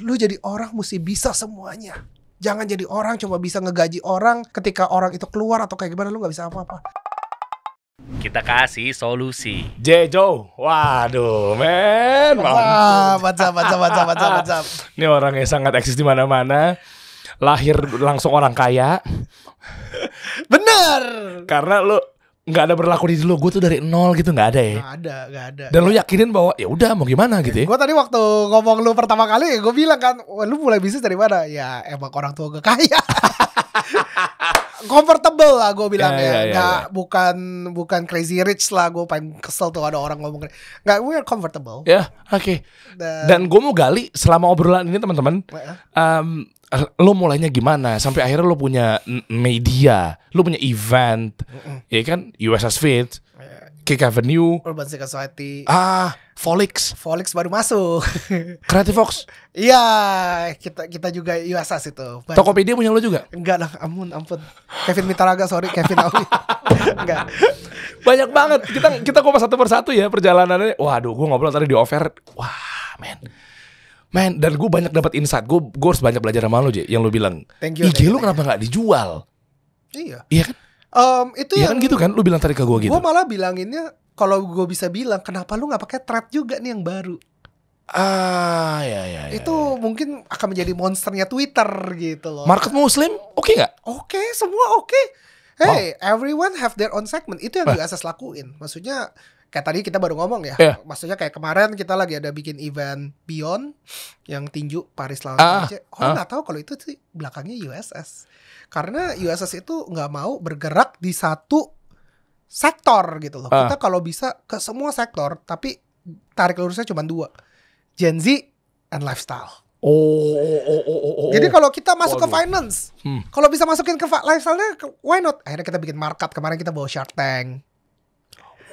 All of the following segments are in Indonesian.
Lu jadi orang mesti bisa semuanya. Jangan jadi orang cuma bisa ngegaji orang ketika orang itu keluar atau kayak gimana lu nggak bisa apa-apa. Kita kasih solusi. Jejo, waduh, men, wah, baca baca baca baca baca. Ini orang yang sangat eksis di mana-mana. Lahir langsung orang kaya. Bener. Karena lu nggak ada berlaku di lu gue tuh dari nol gitu nggak ada ya nggak ada nggak ada dan ya. lu yakinin bahwa ya udah mau gimana gitu ya gue tadi waktu ngomong lu pertama kali gue bilang kan lu mulai bisnis dari mana ya emang orang tua gue kaya comfortable lah gue bilang ya, ya, ya, ya, nggak ya, bukan bukan crazy rich lah gue paling kesel tuh ada orang ngomong nggak we're comfortable ya oke okay. dan, dan gue mau gali selama obrolan ini teman-teman um, Eh, lo mulainya gimana sampai akhirnya lo punya media, lo punya event, mm -mm. ya kan USS Fit, Kick Avenue, Urban Secret Society, ah Folix, Folix baru masuk, Creative Fox, iya kita kita juga USS itu, baru. Tokopedia punya lo juga? Enggak lah, ampun ampun, Kevin Mitaraga sorry Kevin Awi, enggak, banyak banget kita kita koma satu persatu ya perjalanannya, waduh gua ngobrol tadi di offer, wah men Man, dan gue banyak dapat insight. Gue gue harus banyak belajar sama lo, J. Yang lo bilang. Thank you. IG lo kenapa nggak dijual? Iya. Iya kan? Um, itu ya yang kan gitu kan? Lo bilang tadi ke gue gitu. Gue malah bilanginnya kalau gue bisa bilang kenapa lo nggak pakai thread juga nih yang baru? Ah, ya, ya, ya, Itu ya, ya. mungkin akan menjadi monsternya Twitter gitu loh. Market Muslim, oke okay nggak? Oke, okay, semua oke. Okay. Hey, wow. everyone have their own segment. Itu yang gue asas lakuin. Maksudnya kayak tadi kita baru ngomong ya. Yeah. Maksudnya kayak kemarin kita lagi ada bikin event Beyond yang tinju Paris lawan ah, Indonesia. Oh nggak ah. tahu kalau itu sih belakangnya USS. Karena USS itu nggak mau bergerak di satu sektor gitu loh. Ah. Kita kalau bisa ke semua sektor tapi tarik lurusnya cuma dua. Gen Z and lifestyle. Oh, oh, oh, oh, oh, oh. Jadi kalau kita masuk Waduh. ke finance, hmm. kalau bisa masukin ke lifestyle-nya, why not? Akhirnya kita bikin market Kemarin kita bawa Shark Tank.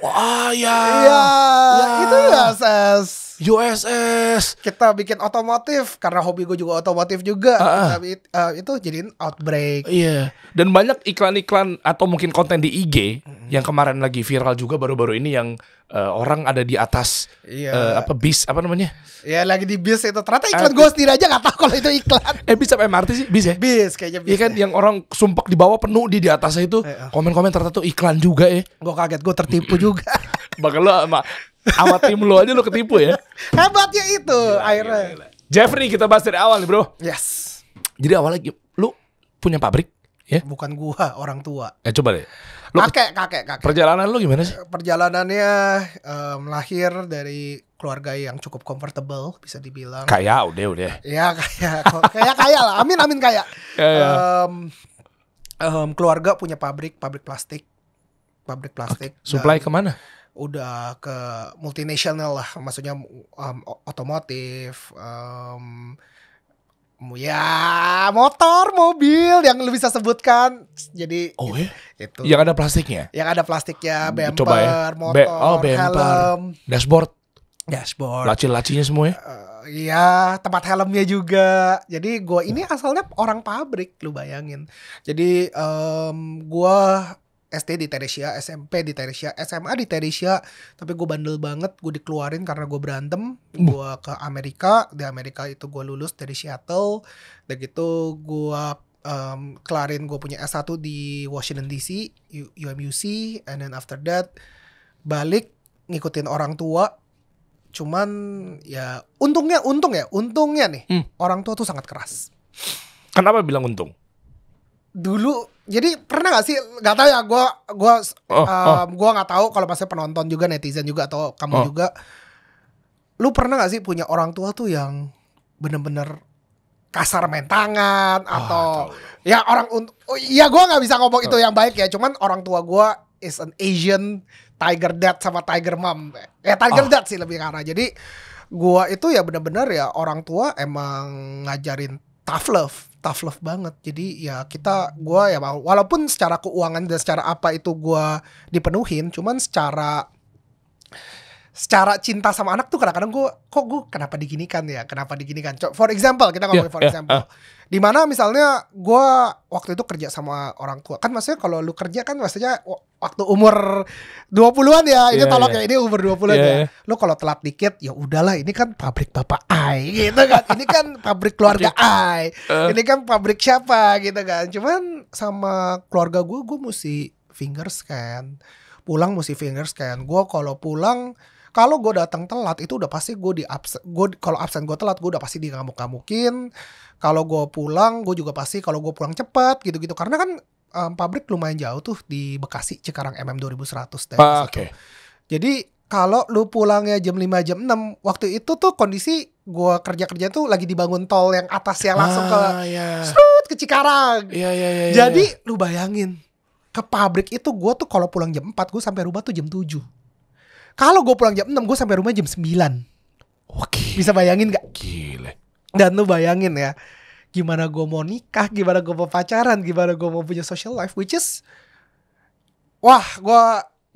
Wah, ya. Ya, ya. itu ya ses USS. Kita bikin otomotif karena hobi gue juga otomotif juga. Uh, uh. Tapi uh, itu jadiin outbreak. Iya. Yeah. Dan banyak iklan-iklan atau mungkin konten di IG mm-hmm. yang kemarin lagi viral juga baru-baru ini yang uh, orang ada di atas yeah. Iya. uh, apa bis apa namanya? Ya yeah, lagi di bis itu. Ternyata iklan ah, gue sendiri aja gak tahu kalau itu iklan. eh bis apa MRT sih? Bis ya? Bis kayaknya iya bis. Iya kan ya. yang orang sumpek di bawah penuh di di atasnya itu iya. komen-komen ternyata tuh iklan juga ya. Gue kaget gue tertipu juga. Bahkan lo sama, sama tim lo aja lo ketipu ya. Hebatnya itu gila, akhirnya. Gila, gila. Jeffrey kita bahas dari awal nih bro. Yes. Jadi awalnya lu punya pabrik ya? Bukan gua, orang tua. Eh coba deh. Lu kakek, kakek, kakek. Perjalanan lo gimana sih? Perjalanannya um, lahir dari keluarga yang cukup comfortable bisa dibilang. Kaya udah udah. Iya kaya, kaya kaya lah. Amin amin kaya. kaya. Um, um, keluarga punya pabrik, pabrik plastik, pabrik plastik. Okay. Supply kemana? udah ke multinational lah maksudnya um, otomotif um, ya motor mobil yang lu bisa sebutkan jadi oh ya itu yang ada plastiknya yang ada plastiknya bumper hmm, Coba ya. motor Be oh, bumper. helm dashboard dashboard laci-lacinya semua ya eh, iya tempat helmnya juga jadi gue ini asalnya orang pabrik lu bayangin jadi um, gue SD di Teresia, SMP di Teresia, SMA di Teresia. Tapi gue bandel banget, gue dikeluarin karena gue berantem. Uh. Gue ke Amerika, di Amerika itu gue lulus dari Seattle. Dan gitu gue um, kelarin gue punya S1 di Washington DC, UMUC. And then after that, balik ngikutin orang tua. Cuman ya untungnya, untung ya, untungnya nih. Hmm. Orang tua tuh sangat keras. Kenapa bilang untung? dulu jadi pernah gak sih gak tahu ya gue gue oh, um, oh. gue nggak tahu kalau pasti penonton juga netizen juga atau kamu oh. juga lu pernah gak sih punya orang tua tuh yang bener-bener kasar main tangan oh, atau tahu. ya orang oh, ya gue nggak bisa ngomong oh. itu yang baik ya cuman orang tua gue is an Asian Tiger Dad sama Tiger Mom ya Tiger oh. Dad sih lebih karena jadi gue itu ya bener-bener ya orang tua emang ngajarin tough love tough love banget jadi ya kita gue ya walaupun secara keuangan dan secara apa itu gue dipenuhin cuman secara secara cinta sama anak tuh kadang-kadang gue kok gue kenapa diginikan ya kenapa diginikan for example kita ngomongin yeah, for yeah, example uh. mana misalnya gue waktu itu kerja sama orang tua kan maksudnya kalau lu kerja kan maksudnya waktu umur 20-an ya ini yeah, tolong yeah. ya ini umur 20-an yeah, ya lu kalau telat dikit ya udahlah ini kan pabrik bapak ai gitu kan ini kan pabrik keluarga ai uh. ini kan pabrik siapa gitu kan cuman sama keluarga gue gue mesti fingers kan pulang mesti fingers kan gue kalau pulang kalau gue datang telat itu udah pasti gue di absen gue kalau absen gue telat gue udah pasti di ngamuk ngamukin kalau gue pulang gue juga pasti kalau gue pulang cepat gitu gitu karena kan um, pabrik lumayan jauh tuh di Bekasi Cikarang MM 2100 dari ah, okay. jadi kalau lu pulangnya jam 5 jam 6 waktu itu tuh kondisi gua kerja-kerja tuh lagi dibangun tol yang atas yang langsung ke ah, iya. serut ke Cikarang. Iya, iya, iya Jadi yeah. lu bayangin ke pabrik itu gua tuh kalau pulang jam 4 gue sampai rumah tuh jam 7. Kalau gue pulang jam 6, gue sampai rumah jam 9. Oke. Bisa bayangin gak? Gile. Dan lu bayangin ya, gimana gue mau nikah, gimana gue mau pacaran, gimana gue mau punya social life, which is, wah gue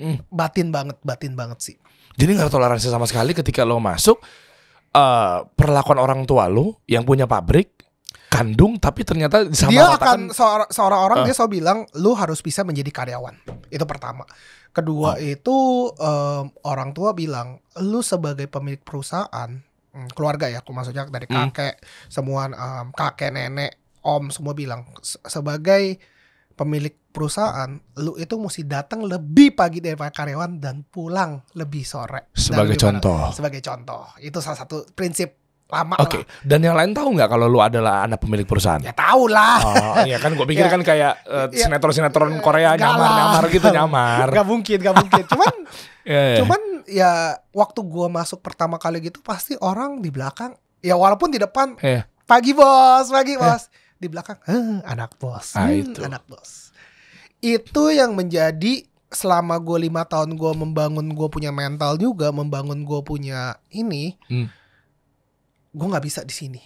hmm. batin banget, batin banget sih. Jadi gak toleransi sama sekali ketika lo masuk, uh, perlakuan orang tua lo yang punya pabrik, kandung tapi ternyata sama dia akan kan- seorang, seorang orang uh. dia selalu bilang lu harus bisa menjadi karyawan itu pertama Kedua oh. itu um, orang tua bilang, lu sebagai pemilik perusahaan, hmm, keluarga ya, aku maksudnya dari hmm. kakek, hmm. semua um, kakek, nenek, om semua bilang sebagai pemilik perusahaan, lu itu mesti datang lebih pagi daripada karyawan dan pulang lebih sore. Sebagai contoh. Sebagai contoh, itu salah satu prinsip lama Oke. Okay. Dan yang lain tahu nggak kalau lu adalah anak pemilik perusahaan? Ya tahu lah. Oh, iya kan gue pikir ya. kan kayak uh, ya, sinetron-sinetron eh, Korea nyamar-nyamar gitu nyamar. Gak mungkin, gak mungkin. Cuman yeah, iya. cuman ya waktu gue masuk pertama kali gitu pasti orang di belakang ya walaupun di depan yeah. pagi bos, pagi iya. bos. Yeah. Di belakang, eh, anak bos. Ah, hmm, itu. anak bos. Itu yang menjadi selama gue lima tahun gue membangun gue punya mental juga membangun gue punya ini hmm gue nggak bisa di sini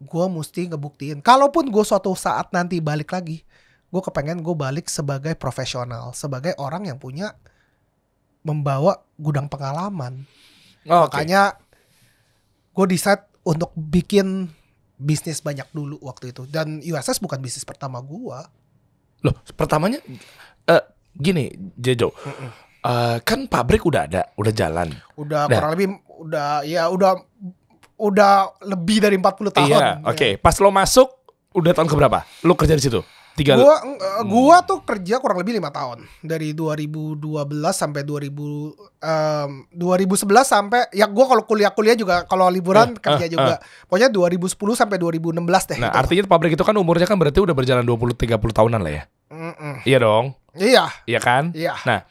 gue mesti ngebuktiin kalaupun gue suatu saat nanti balik lagi gue kepengen gue balik sebagai profesional sebagai orang yang punya membawa gudang pengalaman oh, makanya okay. gue decide untuk bikin bisnis banyak dulu waktu itu dan USS bukan bisnis pertama gue loh pertamanya uh, gini Jejo Uh, kan pabrik udah ada, udah jalan. Udah nah. kurang lebih udah ya udah udah lebih dari 40 tahun. Iya, iya. oke. Okay. Ya. Pas lo masuk udah tahun berapa? Lo kerja di situ? Tiga. Gua uh, gua hmm. tuh kerja kurang lebih lima tahun dari 2012 sampai 2000 um, 2011 sampai ya gua kalau kuliah-kuliah juga kalau liburan uh, kerja uh, juga. Uh. Pokoknya 2010 sampai 2016 deh. Nah, itu. artinya pabrik itu kan umurnya kan berarti udah berjalan 20 30 tahunan lah ya. Mm -mm. Iya dong. Iya. Iya kan? Iya. Nah,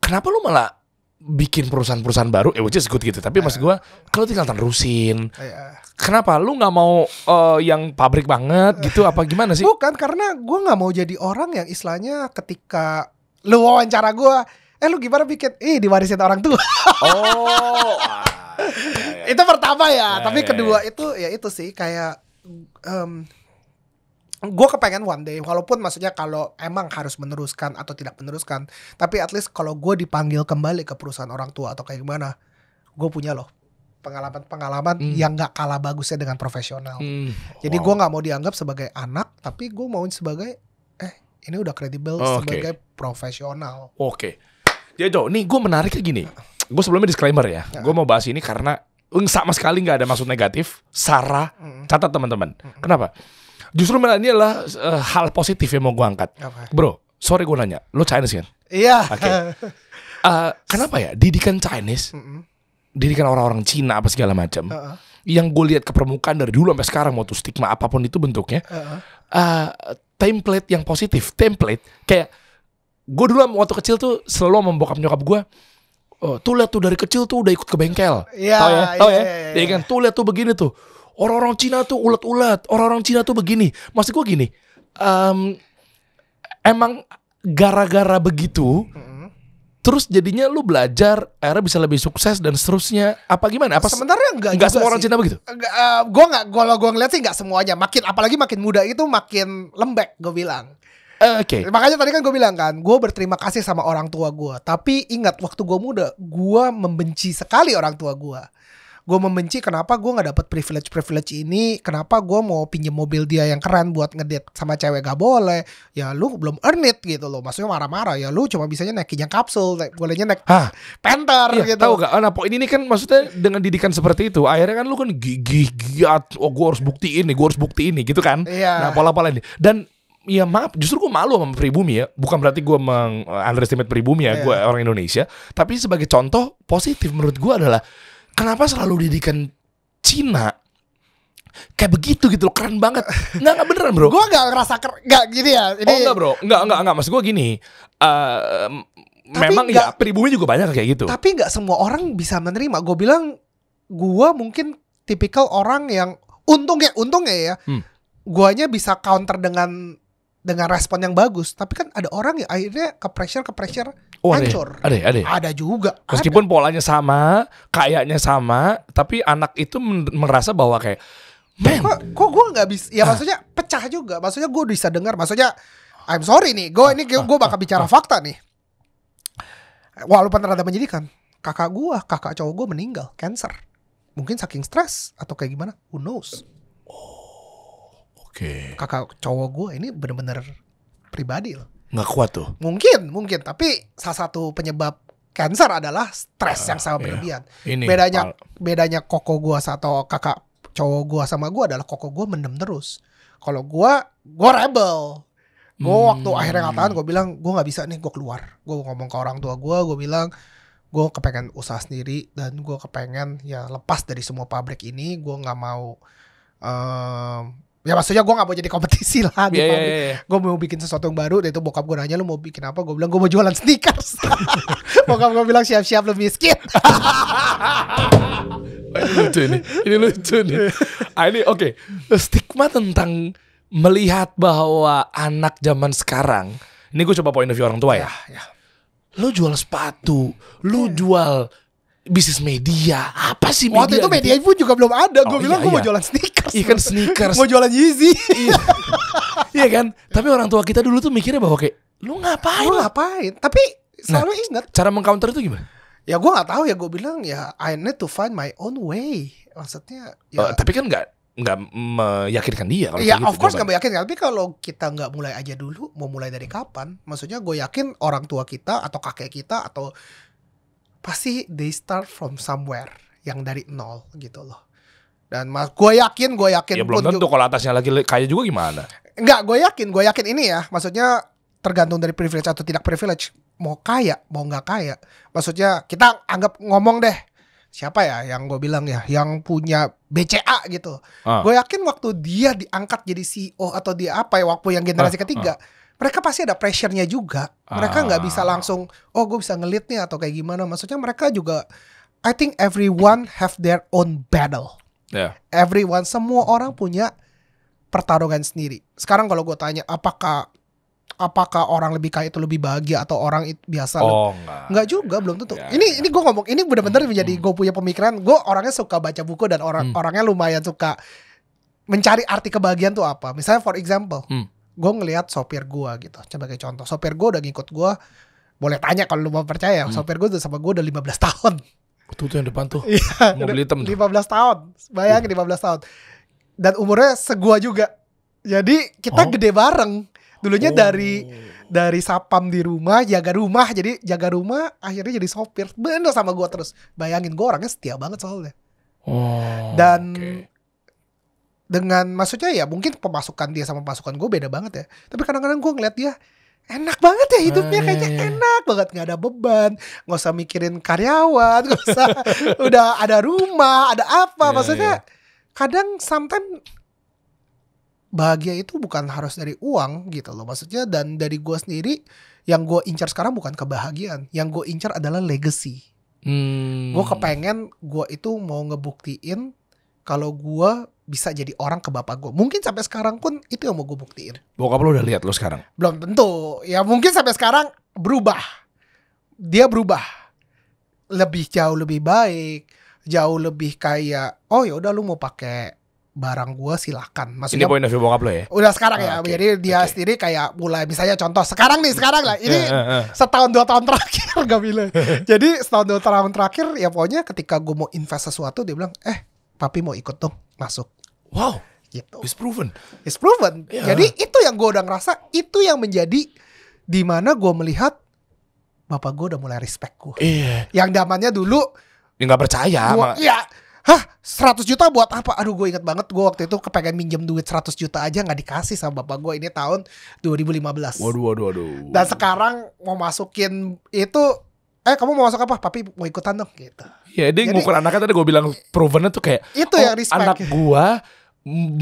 kenapa lu malah bikin perusahaan-perusahaan baru, eh which is gitu. Tapi mas iya. gue, kalau tinggal terusin. Yeah. Kenapa lu nggak mau uh, yang pabrik banget gitu? apa gimana sih? Bukan karena gue nggak mau jadi orang yang istilahnya ketika lu wawancara gue, eh lu gimana bikin? Ih diwarisin orang tuh. Oh. Ah, iya, iya. Itu pertama ya. ya Tapi ya, kedua itu ya itu sih kayak. Um, gue kepengen one day walaupun maksudnya kalau emang harus meneruskan atau tidak meneruskan tapi at least kalau gue dipanggil kembali ke perusahaan orang tua atau kayak gimana gue punya loh pengalaman-pengalaman hmm. yang gak kalah bagusnya dengan profesional hmm. jadi wow. gue nggak mau dianggap sebagai anak tapi gue mau sebagai eh ini udah kredibel okay. sebagai profesional oke okay. jadi nih gue menariknya gini gue sebelumnya disclaimer ya, gue mau bahas ini karena sama sekali nggak ada maksud negatif Sarah catat teman-teman kenapa Justru malah ini adalah uh, hal positif yang mau gue angkat. Okay. Bro, sorry gue nanya, lo Chinese kan? Iya. Yeah. Oke. Okay. Uh, eh, kenapa ya didikan Chinese, mm -hmm. didikan orang-orang Cina apa segala macam, uh -uh. yang gue lihat ke permukaan dari dulu sampai sekarang mau tuh stigma apapun itu bentuknya, uh -uh. Uh, template yang positif, template kayak gue dulu waktu kecil tuh selalu membokap nyokap gue, oh, tuh lihat tuh dari kecil tuh udah ikut ke bengkel, yeah, tau ya, tau yeah, ya, yeah, yeah. ya kan, iya. tuh lihat tuh begini tuh orang-orang Cina tuh ulet-ulet, orang-orang Cina tuh begini. Maksud gue gini, um, emang gara-gara begitu, terus jadinya lu belajar, akhirnya bisa lebih sukses dan seterusnya. Apa gimana? Apa sebenarnya enggak? Enggak semua sih. Cina begitu. Enggak, uh, eh, gue nggak, kalau gue ngeliat sih nggak semuanya. Makin apalagi makin muda itu makin lembek, gue bilang. Eh, oke. Okay. Makanya tadi kan gue bilang kan, gue berterima kasih sama orang tua gue. Tapi ingat waktu gue muda, gue membenci sekali orang tua gue gue membenci kenapa gue nggak dapat privilege privilege ini kenapa gue mau pinjem mobil dia yang keren buat ngedit sama cewek gak boleh ya lu belum earn it gitu loh maksudnya marah-marah ya lu cuma bisanya yang kapsul bolehnya naik Hah? penter iya, gitu tahu gak ah, nah ini kan maksudnya dengan didikan seperti itu akhirnya kan lu kan gigi giat oh gue harus bukti ini gue harus bukti ini gitu kan iya. nah pola-pola ini dan ya maaf justru gue malu sama pribumi ya bukan berarti gue meng underestimate pribumi ya yeah. gue orang Indonesia tapi sebagai contoh positif menurut gue adalah kenapa selalu didikan Cina kayak begitu gitu loh keren banget nggak nggak beneran bro gue nggak ngerasa ker nggak gitu ya ini... oh nggak bro nggak nggak nggak maksud gue gini uh, memang gak, ya pribumi juga banyak kayak gitu tapi nggak semua orang bisa menerima gue bilang gue mungkin tipikal orang yang untungnya untungnya ya hmm. guanya bisa counter dengan dengan respon yang bagus tapi kan ada orang yang akhirnya ke pressure ke pressure Oh, ada, ancur. Ada, ada. Ada juga. Meskipun ada. polanya sama, kayaknya sama, tapi anak itu merasa bahwa kayak Man. Kok, kok gue nggak bisa? Ya ah. maksudnya pecah juga. Maksudnya gue bisa dengar. Maksudnya I'm sorry nih. Gue ini gue bakal bicara ah. fakta nih. Walaupun rada menjadikan kakak gue, kakak cowok gue meninggal cancer. Mungkin saking stres atau kayak gimana? Who knows? Oh, oke. Okay. Kakak cowok gue ini bener-bener pribadi loh nggak kuat tuh mungkin mungkin tapi salah satu penyebab cancer adalah stres uh, yang sama iya. berlebihan iya. bedanya pal. bedanya koko gua atau kakak cowok gua sama gua adalah koko gua mendem terus kalau gua gua rebel gue hmm. waktu akhirnya ngataan gue bilang gue nggak bisa nih gue keluar gue ngomong ke orang tua gue gue bilang gue kepengen usaha sendiri dan gue kepengen ya lepas dari semua pabrik ini gue nggak mau uh, ya maksudnya gue gak mau jadi kompetisi lah iya, di yeah, Yeah, yeah. Iya. Gue mau bikin sesuatu yang baru. Dan itu bokap gue nanya lu mau bikin apa? Gue bilang gue mau jualan sneakers. bokap gue bilang siap-siap lu miskin. ini lucu nih. Ini lucu nih. Ah, ini oke. Okay. Stigma tentang melihat bahwa anak zaman sekarang. Ini gue coba point of view orang tua ya. ya, ya. Lu jual sepatu, lu jual bisnis media apa sih media waktu itu gitu? media gitu. juga belum ada gue oh, iya, bilang gue iya. mau jualan sneakers iya kan sneakers mau jualan Yeezy iya. iya. kan tapi orang tua kita dulu tuh mikirnya bahwa kayak lu ngapain lu ngapain tapi nah, selalu nah, ingat cara mengcounter itu gimana ya gue nggak tahu ya gue bilang ya I need to find my own way maksudnya ya, uh, tapi kan nggak nggak meyakinkan dia. ya gitu, of course nggak meyakinkan. Tapi kalau kita nggak mulai aja dulu, mau mulai dari kapan? Maksudnya gue yakin orang tua kita atau kakek kita atau pasti they start from somewhere yang dari nol gitu loh. Dan mas, gue yakin, gue yakin. Ya belum tentu kalau atasnya lagi kaya juga gimana? Enggak, gue yakin, gue yakin ini ya. Maksudnya tergantung dari privilege atau tidak privilege. Mau kaya, mau nggak kaya. Maksudnya kita anggap ngomong deh. Siapa ya yang gue bilang ya, yang punya BCA gitu. Uh. Ah. Gue yakin waktu dia diangkat jadi CEO atau dia apa ya, waktu yang generasi uh. ketiga. Uh mereka pasti ada pressure-nya juga. Mereka nggak ah. bisa langsung, oh gue bisa ngelit nih atau kayak gimana. Maksudnya mereka juga, I think everyone have their own battle. Yeah. Everyone, semua orang punya pertarungan sendiri. Sekarang kalau gue tanya, apakah apakah orang lebih kaya itu lebih bahagia atau orang biasa oh, enggak. enggak juga belum tentu Yeah. ini ya. ini gue ngomong ini benar-benar hmm, menjadi hmm. gue punya pemikiran gue orangnya suka baca buku dan orang hmm. orangnya lumayan suka mencari arti kebahagiaan tuh apa misalnya for example hmm gue ngelihat sopir gue gitu sebagai contoh sopir gue udah ngikut gue boleh tanya kalau lu mau percaya hmm. sopir gue udah sama gue udah 15 tahun betul tuh yang depan tuh iya, mobil hitam 15 tahun bayangin uh. Iya. 15 tahun dan umurnya segua juga jadi kita oh. gede bareng dulunya oh. dari dari sapam di rumah jaga rumah jadi jaga rumah akhirnya jadi sopir bener sama gue terus bayangin gue orangnya setia banget soalnya oh, dan dengan maksudnya ya mungkin pemasukan dia sama pemasukan gue beda banget ya tapi kadang-kadang gue ngeliat dia enak banget ya hidupnya ah, kayaknya iya, iya. enak banget nggak ada beban nggak usah mikirin karyawan nggak usah udah ada rumah ada apa yeah, maksudnya yeah. kadang sometimes bahagia itu bukan harus dari uang gitu loh maksudnya dan dari gue sendiri yang gue incar sekarang bukan kebahagiaan yang gue incar adalah legacy hmm. gue kepengen gue itu mau ngebuktiin kalau gue bisa jadi orang ke bapak gue. Mungkin sampai sekarang pun itu yang mau gue buktiin. Bokap lo udah lihat lo sekarang? Belum tentu. Ya mungkin sampai sekarang berubah. Dia berubah. Lebih jauh lebih baik. Jauh lebih kayak, oh ya udah lu mau pakai barang gue silakan. Maksudnya, ini point of bokap lo ya? Udah sekarang ya. ah, ya. Okay. Jadi dia okay. sendiri kayak mulai misalnya contoh sekarang nih sekarang lah. Ini eh, eh, eh. setahun dua tahun terakhir gak bilang. jadi setahun dua tahun terakhir ya pokoknya ketika gue mau invest sesuatu dia bilang, eh papi mau ikut dong masuk. Wow. Gitu. It's proven. It's proven. Yeah. Jadi itu yang gue udah ngerasa, itu yang menjadi dimana gue melihat bapak gue udah mulai respect gue. Iya. Yeah. Yang zamannya dulu. Dia ya, nggak percaya. Gua, iya. Hah 100 juta buat apa? Aduh gue inget banget gue waktu itu kepengen minjem duit 100 juta aja nggak dikasih sama bapak gue ini tahun 2015. Waduh waduh waduh. Dan sekarang mau masukin itu eh kamu mau masuk apa papi mau ikutan dong gitu ya dia ngukur anaknya tadi gue bilang provennya tuh kayak itu oh, yang respect. anak gue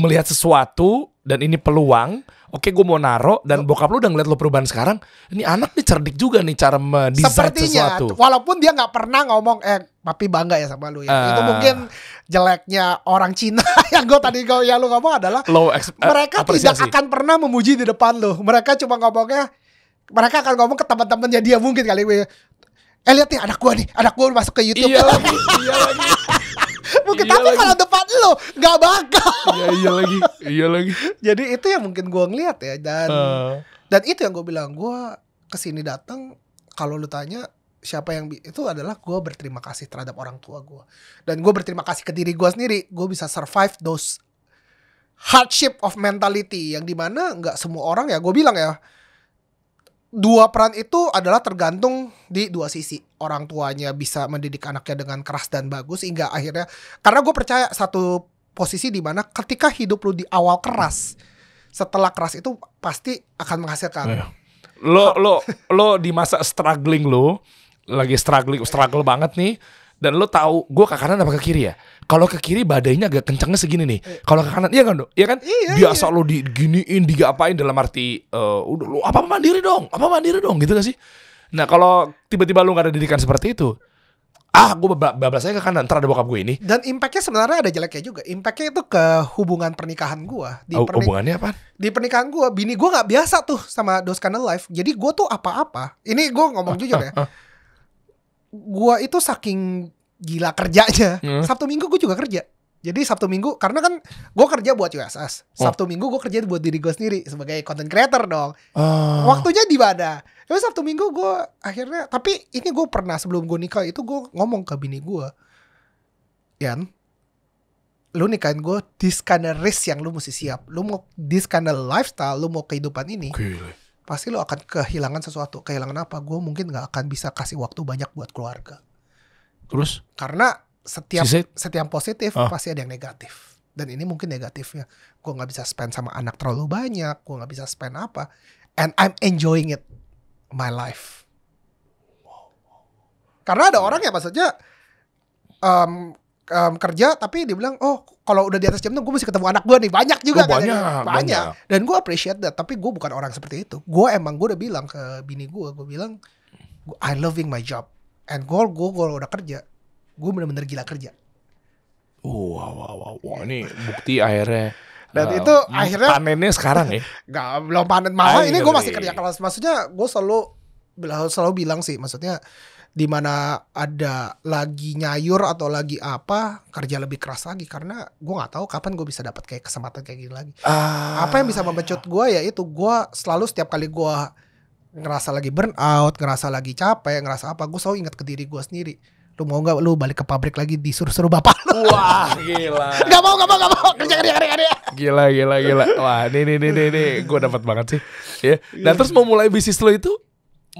melihat sesuatu dan ini peluang oke gue mau naro dan bokap lu udah ngeliat lo perubahan sekarang ini anak nih cerdik juga nih cara mendesain sesuatu walaupun dia nggak pernah ngomong eh tapi bangga ya sama lu ya uh, itu mungkin jeleknya orang Cina yang gue tadi gue ya lu ngomong adalah low eh, mereka tidak akan pernah memuji di depan lu mereka cuma ngomongnya mereka akan ngomong ke teman-temannya dia mungkin kali eh lihat nih anak gua nih anak gua masuk ke YouTube iya lagi iya lagi mungkin iya tapi kalau depan lo nggak bakal iya iya lagi iya lagi jadi itu yang mungkin gua ngeliat ya dan uh. dan itu yang gua bilang gua kesini datang kalau lu tanya siapa yang itu adalah gue berterima kasih terhadap orang tua gue dan gue berterima kasih ke diri gue sendiri gue bisa survive those hardship of mentality yang dimana nggak semua orang ya gue bilang ya dua peran itu adalah tergantung di dua sisi orang tuanya bisa mendidik anaknya dengan keras dan bagus hingga akhirnya karena gue percaya satu posisi di mana ketika hidup lu di awal keras setelah keras itu pasti akan menghasilkan eh. lo lo lo di masa struggling lo lagi struggling struggle banget nih dan lo tahu gue ke kanan apa ke kiri ya kalau ke kiri badainya agak kencangnya segini nih. Eh. Kalau ke kanan iya kan, dong? Iya kan? Iya, iya Biasa iya. lo diginiin, digapain dalam arti uh, udah lo apa mandiri dong, apa mandiri dong gitu gak sih? Nah, kalau tiba-tiba lo gak ada didikan seperti itu, ah gue bablasnya ke kanan ntar ada bokap gue ini dan impactnya sebenarnya ada jeleknya juga impactnya itu ke hubungan pernikahan gue di oh, pernik hubungannya apa di pernikahan gue bini gue nggak biasa tuh sama those kind of life jadi gue tuh apa-apa ini gue ngomong jujur ya gue itu saking gila kerjanya. Hmm. Sabtu Minggu gue juga kerja. Jadi Sabtu Minggu karena kan gue kerja buat USS. Oh. Sabtu oh. Minggu gue kerja buat diri gue sendiri sebagai content creator dong. Oh. Waktunya di mana? Tapi Sabtu Minggu gue akhirnya tapi ini gue pernah sebelum gue nikah itu gue ngomong ke bini gue, Yan, lu nikahin gue this kind of risk yang lu mesti siap. Lu mau this kind of lifestyle, lu mau kehidupan ini. Okay. Pasti lu akan kehilangan sesuatu. Kehilangan apa? Gue mungkin gak akan bisa kasih waktu banyak buat keluarga. Terus? Karena setiap setiap positif oh. pasti ada yang negatif. Dan ini mungkin negatifnya. Gue nggak bisa spend sama anak terlalu banyak. Gue nggak bisa spend apa. And I'm enjoying it. My life. Karena ada orang ya maksudnya um, um, kerja tapi dibilang oh kalau udah di atas jam tuh gue mesti ketemu anak gue nih banyak juga kan, banyak, banyak banyak dan gue appreciate that tapi gue bukan orang seperti itu gue emang gue udah bilang ke bini gue gue bilang I loving my job And goal gue kalau udah kerja gue bener-bener gila kerja oh, wow wow wow, wow. ini bukti akhirnya dan uh, itu hmm, akhirnya panennya sekarang ya nggak belum panen malah ini gue masih kerja keras maksudnya gue selalu selalu bilang sih maksudnya di mana ada lagi nyayur atau lagi apa kerja lebih keras lagi karena gue nggak tahu kapan gue bisa dapat kayak kesempatan kayak gini lagi ah. apa yang bisa iya. memecut gue ya itu gue selalu setiap kali gue ngerasa lagi burn out, ngerasa lagi capek, ngerasa apa, gue selalu ingat ke diri gue sendiri. Lu mau gak lu balik ke pabrik lagi disuruh-suruh bapak lu? Wah gila. gak mau, gak mau, gak mau. Kerja, kerja, kerja, kerja. Gila, gila, gila. Wah, ini, ini, ini, ini, gue dapat banget sih. Ya. Yeah. Dan iya. terus mau mulai bisnis lo itu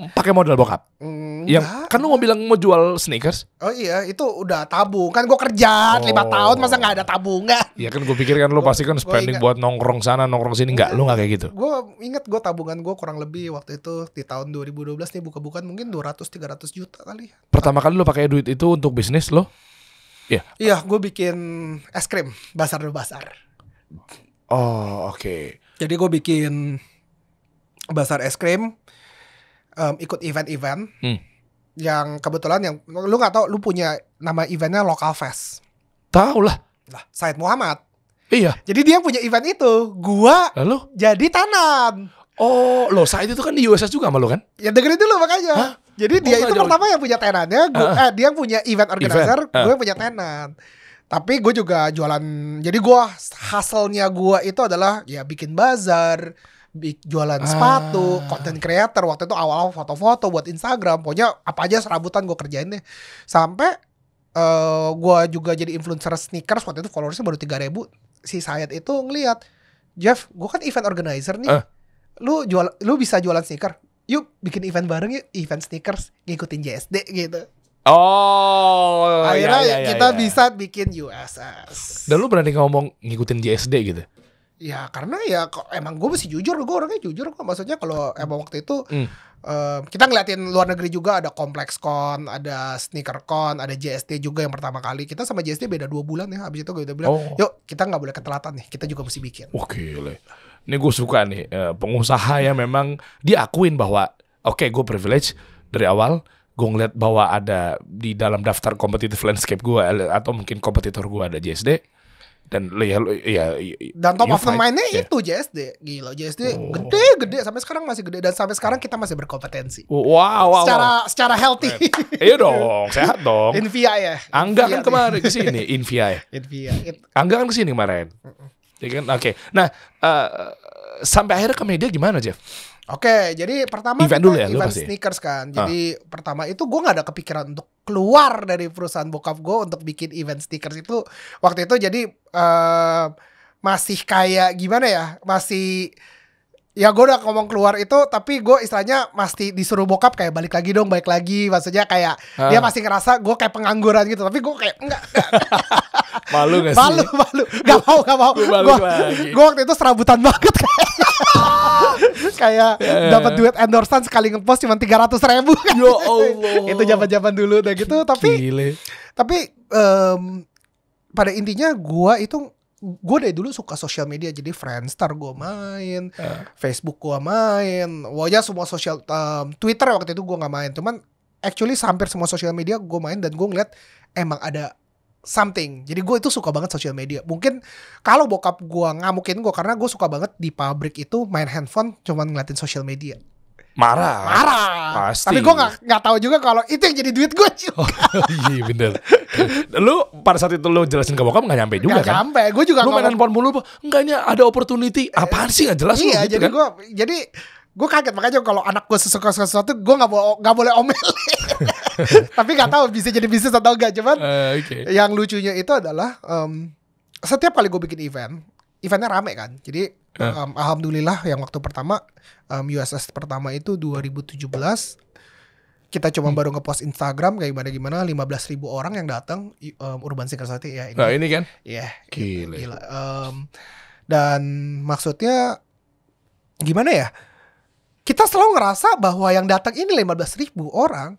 pakai modal bokap. Mm, yang kan lu mau bilang mau jual sneakers? Oh iya, itu udah tabung. Kan gue kerja lima 5 tahun masa nggak ada tabung nggak? Iya kan gue pikir kan lu pasti kan spending buat nongkrong sana nongkrong sini nggak? Lu nggak kayak gitu? Gue inget gue tabungan gue kurang lebih waktu itu di tahun 2012 nih buka bukan mungkin 200-300 juta kali. Ya. Pertama kali lu pakai duit itu untuk bisnis lo? Iya. Yeah. Iya, gue bikin es krim basar do basar. Oh oke. Okay. Jadi gue bikin basar es krim um, ikut event-event hmm. yang kebetulan yang lu nggak tau lu punya nama eventnya lokal fest tahu lah lah Said Muhammad iya jadi dia punya event itu gua lalu jadi tanam Oh, lo Said itu kan di USS juga sama lo kan? Ya dengerin dulu makanya. Hah? Jadi oh, dia itu jauh. pertama yang punya tenannya, gua, uh, eh, dia yang punya event organizer, event. Uh. gue punya tenan. Tapi gue juga jualan, jadi gue hasilnya gue itu adalah ya bikin bazar, jualan ah. sepatu, konten kreator, creator waktu itu awal-awal foto-foto buat Instagram, pokoknya apa aja serabutan gue kerjain deh. Sampai uh, eh, gue juga jadi influencer sneakers waktu itu followersnya baru tiga ribu. Si Sayat itu ngeliat, Jeff, gue kan event organizer nih. Uh. Lu jual, lu bisa jualan sneaker. Yuk bikin event bareng yuk, event sneakers ngikutin JSD gitu. Oh, iya, akhirnya ya, ya, ya, kita ya. bisa bikin USS. Dan lu berani ngomong ngikutin JSD gitu? Ya karena ya kok emang gue masih jujur, gue orangnya jujur kok. Maksudnya kalau emang waktu itu hmm. uh, kita ngeliatin luar negeri juga ada Complex Con, ada Sneaker Con, ada JST juga yang pertama kali. Kita sama JST beda dua bulan ya. Habis itu gue udah bilang, oh. yuk kita nggak boleh ketelatan nih. Kita juga mesti bikin. Oke, okay, ini gue suka nih eh, pengusaha yang memang diakuin bahwa oke okay, gue privilege dari awal gue ngeliat bahwa ada di dalam daftar kompetitif landscape gue eh, atau mungkin kompetitor gue ada JSD dan ya, ya, dan top of the mindnya yeah. itu JSD gila JSD oh. gede gede sampai sekarang masih gede dan sampai sekarang kita masih berkompetensi oh, wow, wow secara wow. secara healthy iya dong sehat dong Invia ya Angga kan kemarin ke sini Invia ya Invia Angga kan ke sini kemarin ya kan oke nah uh, sampai akhirnya ke media gimana Jeff Oke, jadi pertama event dulu ya, event pasti. sneakers kan. Ah. Jadi uh. pertama itu gue nggak ada kepikiran untuk keluar dari perusahaan bokap gue untuk bikin event sneakers itu waktu itu jadi uh, masih kayak gimana ya, masih ya gue udah ngomong keluar itu tapi gue istilahnya pasti disuruh bokap kayak balik lagi dong balik lagi maksudnya kayak ah. dia masih ngerasa gue kayak pengangguran gitu tapi gue kayak enggak, malu gak sih malu malu gak mau gak mau gue waktu itu serabutan banget kayak kayak yeah. Ya, dapat ya. duit endorsement sekali ngepost cuma tiga ratus ribu kan. ya Allah itu zaman zaman dulu udah gitu tapi Gile. tapi um, pada intinya gue itu gue dari dulu suka sosial media jadi friends, Friendster gue main, uh. Facebook gue main, wajah semua sosial um, ehm, Twitter ya waktu itu gue nggak main, cuman actually hampir semua sosial media gue main dan gue ngeliat emang ada something. Jadi gue itu suka banget sosial media. Mungkin kalau bokap gue ngamukin gue karena gue suka banget di pabrik itu main handphone cuman ngeliatin sosial media marah marah pasti tapi gue gak, nggak tahu juga kalau itu yang jadi duit gue juga oh, iya bener lu pada saat itu lu jelasin ke bokap gak nyampe juga gak kan nyampe gue juga lu main handphone mulu enggaknya ada opportunity apaan sih Gak jelas iya gitu, jadi kan? gue jadi gue kaget makanya kalau anak gue sesuka sesuatu gue nggak bo nggak boleh omel tapi nggak tahu bisa jadi bisnis atau enggak cuman uh, eh, okay. yang lucunya itu adalah um, setiap kali gue bikin event eventnya rame kan jadi Uh. Um, Alhamdulillah yang waktu pertama um, USS pertama itu 2017 kita cuma hmm. baru ngepost Instagram kayak gimana gimana 15 ribu orang yang datang um, Urban singer Society ya ini. Nah, ini kan? ya Yeah, gitu. gila. gila. Um, dan maksudnya gimana ya? Kita selalu ngerasa bahwa yang datang ini 15 ribu orang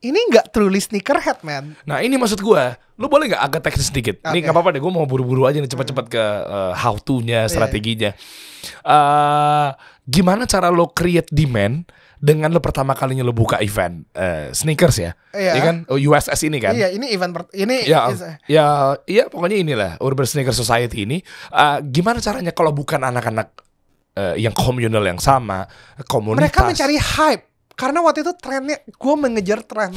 ini nggak truly sneakerhead man. Nah ini maksud gue, lo boleh nggak agak teknis sedikit? Okay. ini nggak apa-apa deh, gue mau buru-buru aja nih cepat-cepat ke uh, eh, how to-nya, iya. strateginya. Uh, gimana cara lo create demand dengan lo pertama kalinya lo buka event uh, sneakers ya? Iya yeah. kan oh, USS ini kan? Iya yeah, ini event ini. Ya ya ya pokoknya inilah Urban Sneaker Society ini. Uh, gimana caranya kalau bukan anak-anak uh, yang komunal yang sama komunitas? Mereka mencari hype karena waktu itu trennya gue mengejar tren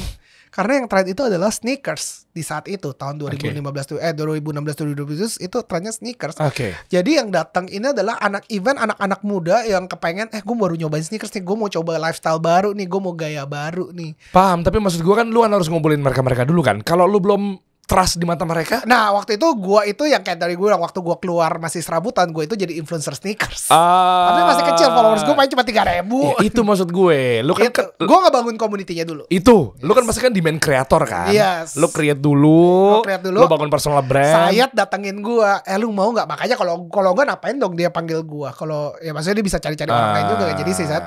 karena yang tren itu adalah sneakers di saat itu tahun 2015 okay. eh 2016 2017 itu trennya sneakers. Oke. Okay. Jadi yang datang ini adalah anak event anak-anak muda yang kepengen eh gue baru nyobain sneakers nih, gue mau coba lifestyle baru nih, gue mau gaya baru nih. Paham, tapi maksud gue kan lu kan harus ngumpulin mereka-mereka dulu kan. Kalau lu belum trust di mata mereka? Nah, waktu itu gua itu yang kayak dari gue bilang waktu gua keluar masih serabutan, gue itu jadi influencer sneakers. Ah, Tapi masih kecil followers gue paling cuma tiga ribu. Ya, itu maksud gue. Lu kan gue nggak bangun komunitinya dulu. Itu, yes. lu kan masih kan demand creator kan? Yes. Lu create dulu. Lu create dulu. Lu bangun personal brand. Sayat datengin gua. Eh lu mau nggak? Makanya kalau kalau gue ngapain dong dia panggil gua? Kalau ya maksudnya dia bisa cari-cari uh, orang lain juga. Jadi sih saat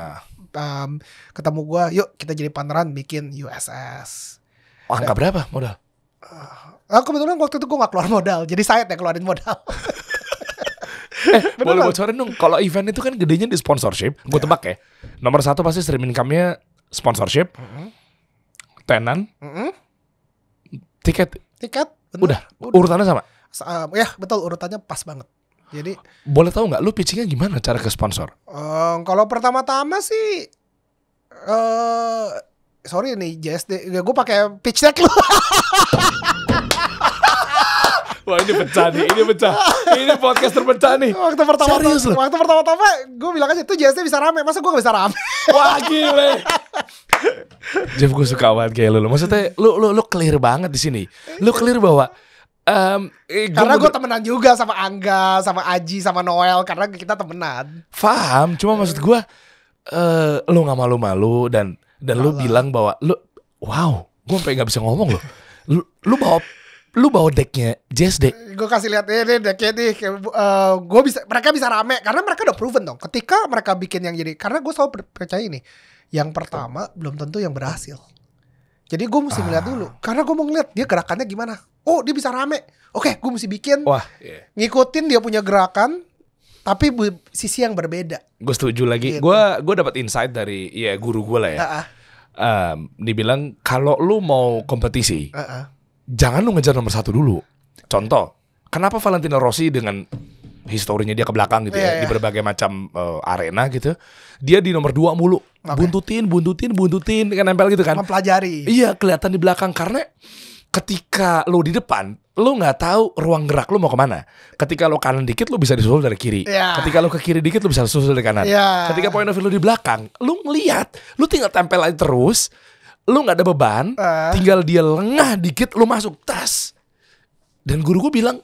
um, ah. ketemu gua, yuk kita jadi partneran bikin USS. Angka berapa modal? nah, kebetulan waktu itu gue gak keluar modal, jadi saya yang keluarin modal. eh, boleh bocorin dong, kalau event itu kan gedenya di sponsorship, gue yeah. tebak ya. Nomor satu pasti stream income-nya sponsorship, mm -hmm. tenan, mm -hmm. tiket. Tiket, Udah, udah, urutannya sama? Uh, ya, betul, urutannya pas banget. Jadi boleh tahu nggak lu pitchingnya gimana cara ke sponsor? Um, kalau pertama-tama sih uh, sorry nih JSD gue pakai pitch deck lu Wah ini pecah nih, ini pecah. Ini podcast terpecah nih. Waktu pertama Serius loh. Waktu pertama-tama gue bilang aja tuh JSD bisa rame, masa gue gak bisa rame? Wah gile. Jeff gue suka banget kayak lu. Maksudnya lu lu lu clear banget di sini. Lu clear bahwa Um, eh, gua karena gue temenan juga sama Angga, sama Aji, sama Noel karena kita temenan. Faham, cuma maksud gue uh, lu nggak malu-malu dan dan Salah. lu bilang bahwa lu wow gue sampai nggak bisa ngomong loh lu, lu bawa lu bawa decknya Jazz deck gue kasih lihat eh, ini decknya nih uh, eh, gue bisa mereka bisa rame karena mereka udah proven dong ketika mereka bikin yang jadi karena gue selalu percaya ini yang pertama belum tentu yang berhasil jadi gue mesti ah. dulu karena gue mau ngeliat dia gerakannya gimana oh dia bisa rame oke okay, gue mesti bikin Wah, yeah. ngikutin dia punya gerakan tapi bu sisi yang berbeda. Gue setuju lagi. Gitu. Iya, gue gue dapat insight dari ya guru gue lah ya. Uh -uh. Um, dibilang kalau lu mau kompetisi, uh -uh. jangan lu ngejar nomor satu dulu. Contoh, kenapa Valentino Rossi dengan historinya dia ke belakang gitu yeah, ya iya, di iya. berbagai macam uh, arena gitu, dia di nomor dua mulu. Okay. Buntutin, buntutin, buntutin, kan nempel gitu kan. Mempelajari. Iya kelihatan di belakang karena ketika lo di depan lo nggak tahu ruang gerak lo mau kemana ketika lo kanan dikit lo bisa disusul dari kiri yeah. ketika lo ke kiri dikit lo bisa disusul dari kanan yeah. ketika point of view lo di belakang lo ngelihat lo tinggal tempel aja terus lo nggak ada beban uh. tinggal dia lengah dikit lo masuk tas dan guru gue bilang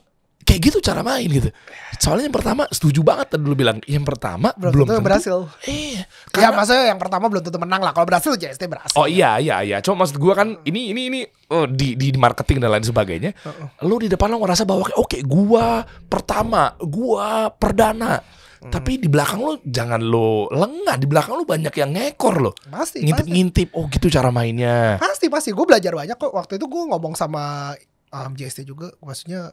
kayak gitu cara main gitu. Soalnya yang pertama setuju banget tadi lu bilang. Yang pertama belum, belum tentu, berhasil. Eh, karena, ya maksudnya yang pertama belum tentu menang lah. Kalau berhasil JST berhasil. Oh iya iya iya. Cuma maksud gua kan ini ini ini uh, di di marketing dan lain sebagainya. Uh-uh. Lu di depan lu ngerasa bahwa oke okay, gua pertama, gua perdana. Hmm. Tapi di belakang lo jangan lo lengah, di belakang lo banyak yang ngekor lo. Pasti. Ngintip-ngintip. Oh, gitu cara mainnya. Pasti pasti. Gue belajar banyak kok. Waktu itu gue ngomong sama um, JST juga maksudnya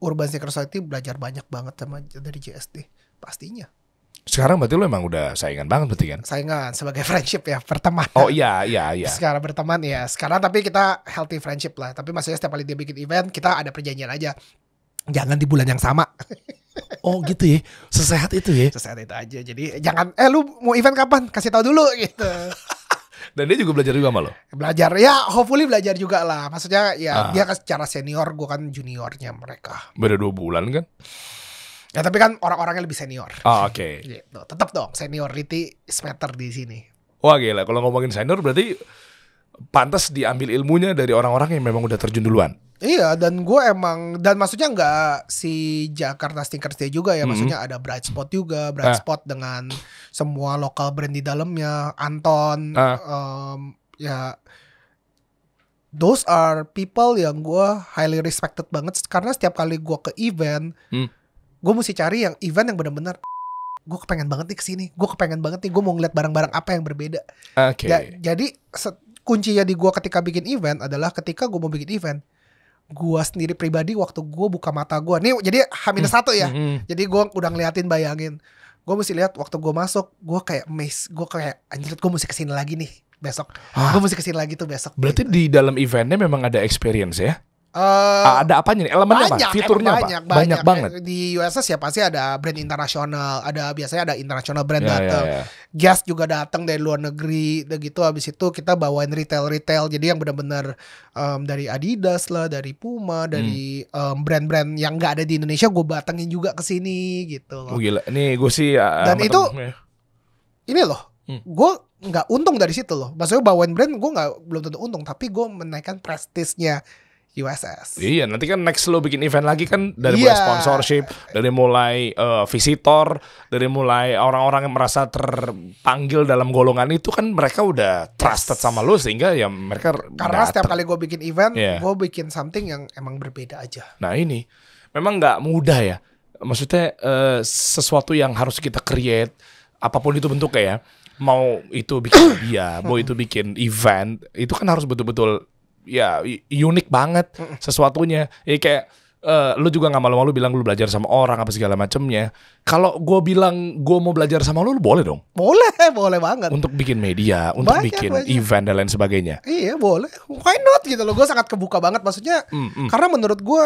urban sneaker society belajar banyak banget sama dari JSD pastinya sekarang berarti lo emang udah saingan banget berarti kan? Saingan sebagai friendship ya, pertemanan. Oh iya, iya, iya. Sekarang berteman ya. Sekarang tapi kita healthy friendship lah. Tapi maksudnya setiap kali dia bikin event, kita ada perjanjian aja. Jangan di bulan yang sama. Oh gitu ya, sesehat itu ya. Sesehat itu aja. Jadi jangan, eh lu mau event kapan? Kasih tahu dulu gitu. Dan dia juga belajar juga sama lo. Belajar ya, hopefully belajar juga lah. Maksudnya ya ah. dia kan secara senior, gue kan juniornya mereka. Beda dua bulan kan? Ya tapi kan orang-orangnya lebih senior. Ah, oke. Okay. Gitu. Tetap dong seniority is matter di sini. Wah gila, kalau ngomongin senior berarti pantas diambil ilmunya dari orang-orang yang memang udah terjun duluan. Iya, dan gue emang dan maksudnya nggak si Jakarta Stinkers dia juga ya, mm-hmm. maksudnya ada Bright Spot juga, Bright ah. Spot dengan semua lokal brand di dalamnya, Anton, ah. um, ya those are people yang gue highly respected banget karena setiap kali gue ke event, mm. gue mesti cari yang event yang benar-benar gue kepengen banget nih kesini, gue kepengen banget nih gue mau ngeliat barang-barang apa yang berbeda. Okay. Ja, jadi kuncinya di gua ketika bikin event adalah ketika gua mau bikin event gua sendiri pribadi waktu gua buka mata gua nih jadi hamil hmm. satu ya hmm, hmm jadi gua udah ngeliatin bayangin gua mesti lihat waktu gua masuk gua kayak miss gua kayak anjir gua mesti kesini lagi nih besok gua mesti kesini lagi tuh besok berarti gitu. di dalam eventnya memang ada experience ya Uh, ada apanya nih? Elemennya banyak, apa? Fiturnya banyak, apa? Banyak, banyak, banget. Di USS ya pasti ada brand internasional, ada biasanya ada internasional brand yeah, ya, datang. Yeah, yeah. Gas juga datang dari luar negeri, gitu. Habis itu kita bawain retail-retail, jadi yang benar-benar um, dari Adidas lah, dari Puma, dari hmm. um, brand-brand yang nggak ada di Indonesia, gue batangin juga ke sini gitu. Loh. Oh, gila, nih gue sih. Uh, Dan itu, temen. ini loh, hmm. gue nggak untung dari situ loh. Maksudnya bawain brand gue nggak belum tentu untung, tapi gue menaikkan prestisnya USS. Iya, nanti kan next lo bikin event lagi kan dari yeah. mulai iya. sponsorship, dari mulai uh, visitor, dari mulai orang-orang yang merasa terpanggil dalam golongan itu kan mereka udah trusted yes. sama lo sehingga ya mereka karena setiap kali gue bikin event, yeah. gue bikin something yang emang berbeda aja. Nah ini memang nggak mudah ya, maksudnya uh, sesuatu yang harus kita create apapun itu bentuknya ya mau itu bikin dia, mau hmm. itu bikin event, itu kan harus betul-betul ya unik banget sesuatunya. Ya kayak Uh, lu juga nggak malu-malu bilang lu belajar sama orang apa segala macamnya. Kalau gue bilang gue mau belajar sama lu, lu boleh dong. Boleh, boleh banget. Untuk bikin media, untuk banyak, bikin banyak. event dan lain sebagainya. Iya boleh. Why not gitu loh? Gue sangat kebuka banget. Maksudnya, mm, mm. karena menurut gue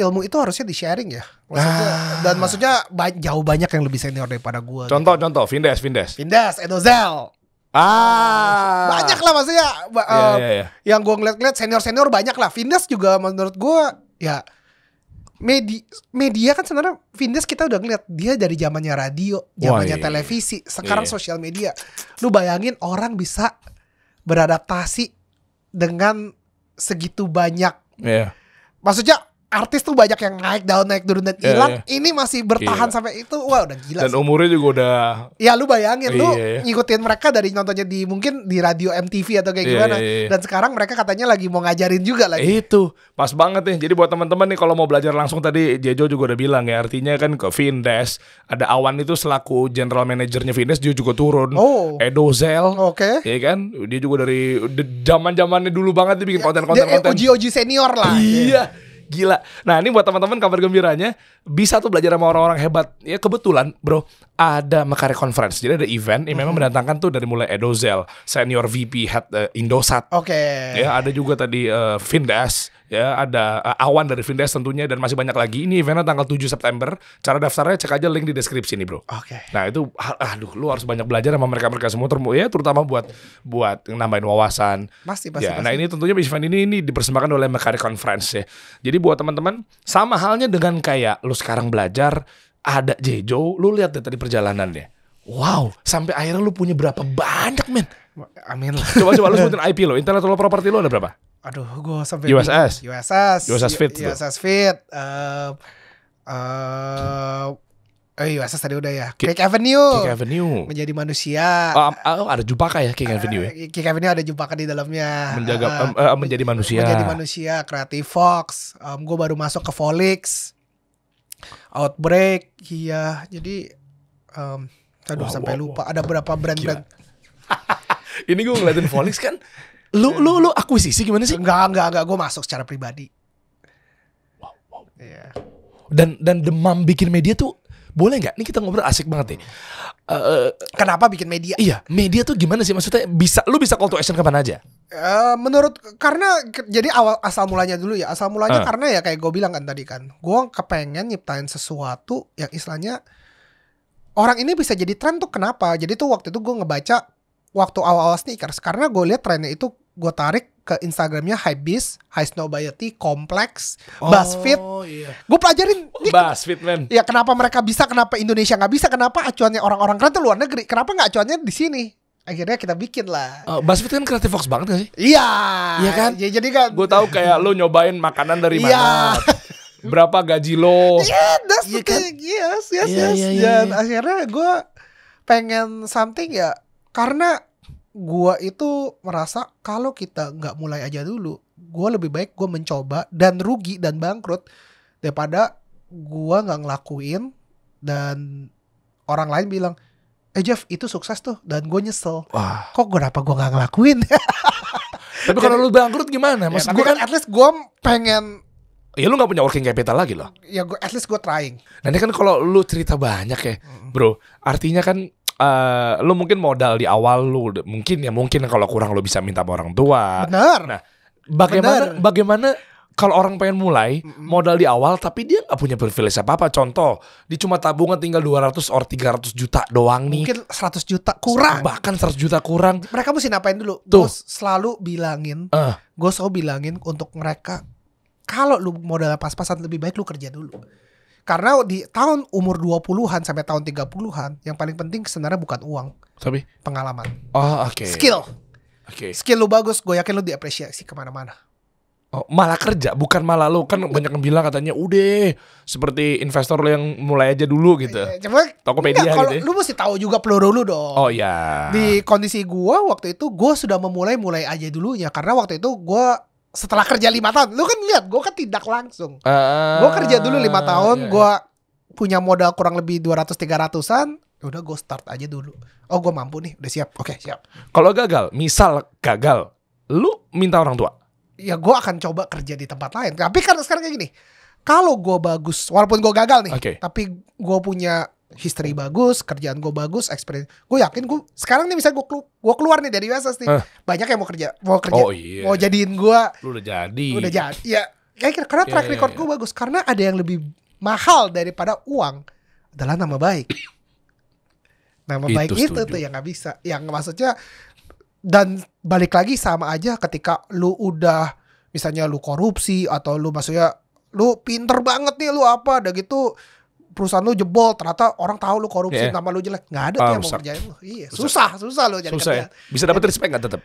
ilmu itu harusnya di sharing ya. Maksudnya, ah. dan maksudnya jauh banyak yang lebih senior daripada gue. Contoh, gitu. contoh, Vindes, Vindes. Vindes, Edozel. Ah, banyak lah maksudnya. Uh, yeah, yeah, yeah. Yang gue ngeliat-ngeliat senior-senior banyak lah. Vindes juga menurut gue ya medi media kan sebenarnya Vindes kita udah ngeliat dia dari zamannya radio, zamannya yeah. Iya, iya. televisi, sekarang yeah. sosial media. Lu bayangin orang bisa beradaptasi dengan segitu banyak. Yeah. Maksudnya artis tuh banyak yang naik daun, naik turun dan iya, hilang. Yeah, yeah. Ini masih bertahan yeah. sampai itu, wah udah gila. Dan sih. umurnya juga udah. Ya lu bayangin lu yeah, yeah. ngikutin mereka dari nontonnya di mungkin di radio MTV atau kayak yeah, gimana. Yeah, yeah. Dan sekarang mereka katanya lagi mau ngajarin juga lagi. Itu pas banget nih. Jadi buat teman-teman nih kalau mau belajar langsung tadi Jejo juga udah bilang ya artinya kan ke Vindes ada Awan itu selaku general manajernya Vindes dia juga turun. Oh. Edo Zell Oke. Okay. Ya kan dia juga dari zaman zamannya dulu banget dia bikin iya. konten-konten. Eh, uji-uji senior lah. Iya. Yeah gila. Nah, ini buat teman-teman kabar gembiranya bisa tuh belajar sama orang-orang hebat. Ya kebetulan, Bro, ada Makare Conference. Jadi ada event yang memang mm-hmm. mendatangkan tuh dari mulai Edozel, senior VP head uh, Indosat. Oke. Okay. Ya, ada juga tadi uh, eh, Vindas ya ada uh, Awan dari Vindes tentunya dan masih banyak lagi. Ini eventnya tanggal 7 September. Cara daftarnya cek aja link di deskripsi nih, Bro. Oke. Okay. Nah, itu ah, aduh lu harus banyak belajar sama mereka-mereka semua termu ya terutama buat buat nambahin wawasan. Pasti pasti. Ya, pasti. nah ini tentunya event ini ini dipersembahkan oleh Mekari Conference ya. Jadi buat teman-teman sama halnya dengan kayak lu sekarang belajar ada Jejo, lu lihat deh tadi perjalanannya. Wow, sampai akhirnya lu punya berapa banyak men? Amin lah. Coba coba lu sebutin IP lo, Internet intellectual property lo ada berapa? Aduh, gue sampai USS. USS. USS Fit. USS Fit. Uh, uh, iya, tadi udah ya. Kick Avenue. Kick Avenue. Menjadi manusia. Oh, oh ada jupaka ya Kick uh, Avenue ya. Eh, Kick Avenue ada jupaka di dalamnya. Menjaga uh, uh, menjadi manusia. Menjadi manusia, Creative Fox. Um, gue baru masuk ke Folix. Outbreak, iya. Jadi um aduh wow, sampai wow, lupa ada berapa brand-brand Ini gue ngeliatin Volix kan. Lu lu lu akuisisi gimana sih? Enggak, enggak, enggak. Gue masuk secara pribadi. Wow, wow. Yeah. Dan dan demam bikin media tuh boleh nggak? Ini kita ngobrol asik banget nih. Uh, Kenapa bikin media? Iya, media tuh gimana sih maksudnya? Bisa lu bisa call to action kapan aja? Uh, menurut karena jadi awal asal mulanya dulu ya asal mulanya uh. karena ya kayak gue bilang kan tadi kan, gue kepengen nyiptain sesuatu yang istilahnya orang ini bisa jadi tren tuh kenapa? Jadi tuh waktu itu gue ngebaca waktu awal-awal sneakers karena gue lihat trennya itu gue tarik ke Instagramnya beast, High Snobiety, Complex, oh, Buzzfeed. Iya. Gue pelajarin. Buzzfeed men. Ya kenapa mereka bisa, kenapa Indonesia nggak bisa, kenapa acuannya orang-orang keren tuh luar negeri, kenapa nggak acuannya di sini? Akhirnya kita bikin lah. Uh, Buzzfeed kan kreatif fox banget gak sih? Iya. Iya kan? Ya, jadi kan. Gue tahu kayak lo nyobain makanan dari iya. mana. Berapa gaji lo? Iya, yeah, that's yeah, the kan? thing. Kan? Yes, yes, iya, yes. Iya, Dan akhirnya gue pengen something ya karena gua itu merasa kalau kita nggak mulai aja dulu, gua lebih baik gua mencoba dan rugi dan bangkrut daripada gua nggak ngelakuin dan orang lain bilang, eh Jeff itu sukses tuh dan gua nyesel. Wah. Kok kenapa gue nggak ngelakuin? Tapi kalau lu bangkrut gimana? Ya, Maksud ya, gue kan, kan at least gua pengen ya lu nggak punya working capital lagi loh. Ya gue at least gue trying. Nanti kan kalau lu cerita banyak ya, bro. Artinya kan Uh, lu mungkin modal di awal lu mungkin ya mungkin kalau kurang lu bisa minta sama orang tua. Benar. Nah, bagaimana Bener. bagaimana kalau orang pengen mulai modal di awal tapi dia nggak punya privilege apa-apa. Contoh, dia cuma tabungan tinggal 200 or ratus juta doang nih. Mungkin 100 juta kurang. Bahkan seratus juta kurang. Mereka mesti ngapain dulu? Gue selalu bilangin, uh. Eh. gue selalu bilangin untuk mereka kalau lu modal pas-pasan lebih baik lu kerja dulu. Karena di tahun umur 20-an sampai tahun 30-an yang paling penting sebenarnya bukan uang. Tapi pengalaman. Oh, oke. Okay. Skill. Oke. Okay. Skill lu bagus, gue yakin lu diapresiasi kemana mana Oh, malah kerja, bukan malah lo kan banyak yang bilang katanya udah seperti investor lo yang mulai aja dulu gitu. Ya, cuma Tokopedia enggak, gitu. Ya. Lu mesti tahu juga peluru lu dong. Oh ya. Di kondisi gua waktu itu gua sudah memulai mulai aja dulunya karena waktu itu gua setelah kerja lima tahun lu kan lihat gue kan tidak langsung uh, ah, gue kerja dulu lima iya, tahun iya, iya. gue punya modal kurang lebih dua ratus tiga ratusan, ya udah gue start aja dulu oh gue mampu nih udah siap oke okay, siap kalau gagal misal gagal lu minta orang tua ya gue akan coba kerja di tempat lain tapi kan sekarang kayak gini kalau gue bagus walaupun gue gagal nih okay. tapi gue punya history bagus, kerjaan gue bagus, experience. Gue yakin gue sekarang nih bisa gue kelu gua keluar nih dari USS nih. Huh? Banyak yang mau kerja, mau kerja, oh, iya. mau jadiin gue. Lu udah jadi. Lu udah jadi. Ya, ya karena track iya, iya, record iya. gue bagus karena ada yang lebih mahal daripada uang adalah nama baik. Nama itu baik itu tuh yang nggak bisa, yang maksudnya dan balik lagi sama aja ketika lu udah misalnya lu korupsi atau lu maksudnya lu pinter banget nih lu apa ada gitu perusahaan lu jebol ternyata orang tahu lu korupsi yeah. nama lu jelek nggak ada ah, yang mau kerjain lu iya susah susah, lu jadi susah, kerja. ya. bisa dapat respect nggak tetap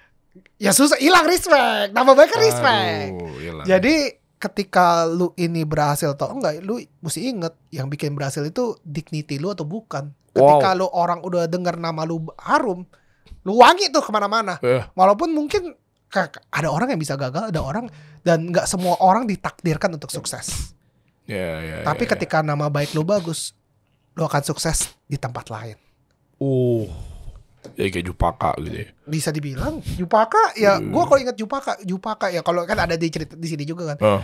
ya susah hilang respect nama baik kan respect Aduh, jadi ketika lu ini berhasil atau enggak lu mesti inget yang bikin berhasil itu dignity lu atau bukan ketika wow. lu orang udah dengar nama lu harum lu wangi tuh kemana-mana uh. walaupun mungkin ada orang yang bisa gagal ada orang dan nggak semua orang ditakdirkan untuk sukses Yeah, yeah, ya, Tapi yeah, ketika yeah. nama baik lo bagus, lo akan sukses di tempat lain. Uh. Ya kayak Jupaka gitu ya. Bisa dibilang Jupaka ya uh. Hmm. Gue kalau ingat Jupaka, Jupaka ya kalau kan ada di cerita di sini juga kan. Uh.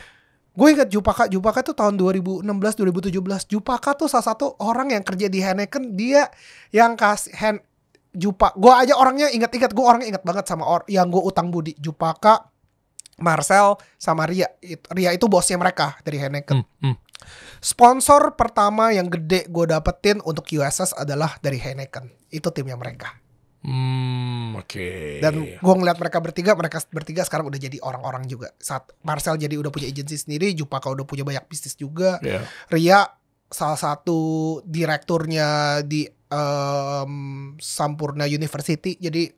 Gue ingat Jupaka, Jupaka tuh tahun 2016 2017. Jupaka tuh salah satu orang yang kerja di Heineken, dia yang kasih hand Jupak. Gue aja orangnya inget-inget, gue orangnya inget banget sama or yang gue utang budi Jupaka Marcel sama Ria. Ria itu bosnya mereka dari Heineken. Hmm, hmm. Sponsor pertama yang gede gue dapetin untuk USS adalah dari Heineken. Itu timnya mereka. Hmm, oke. Okay. Dan gue ngeliat mereka bertiga, mereka bertiga sekarang udah jadi orang-orang juga. Saat Marcel jadi udah punya agensi sendiri, Jupaka udah punya banyak bisnis juga. Yeah. Ria salah satu direkturnya di um, Sampurna University. Jadi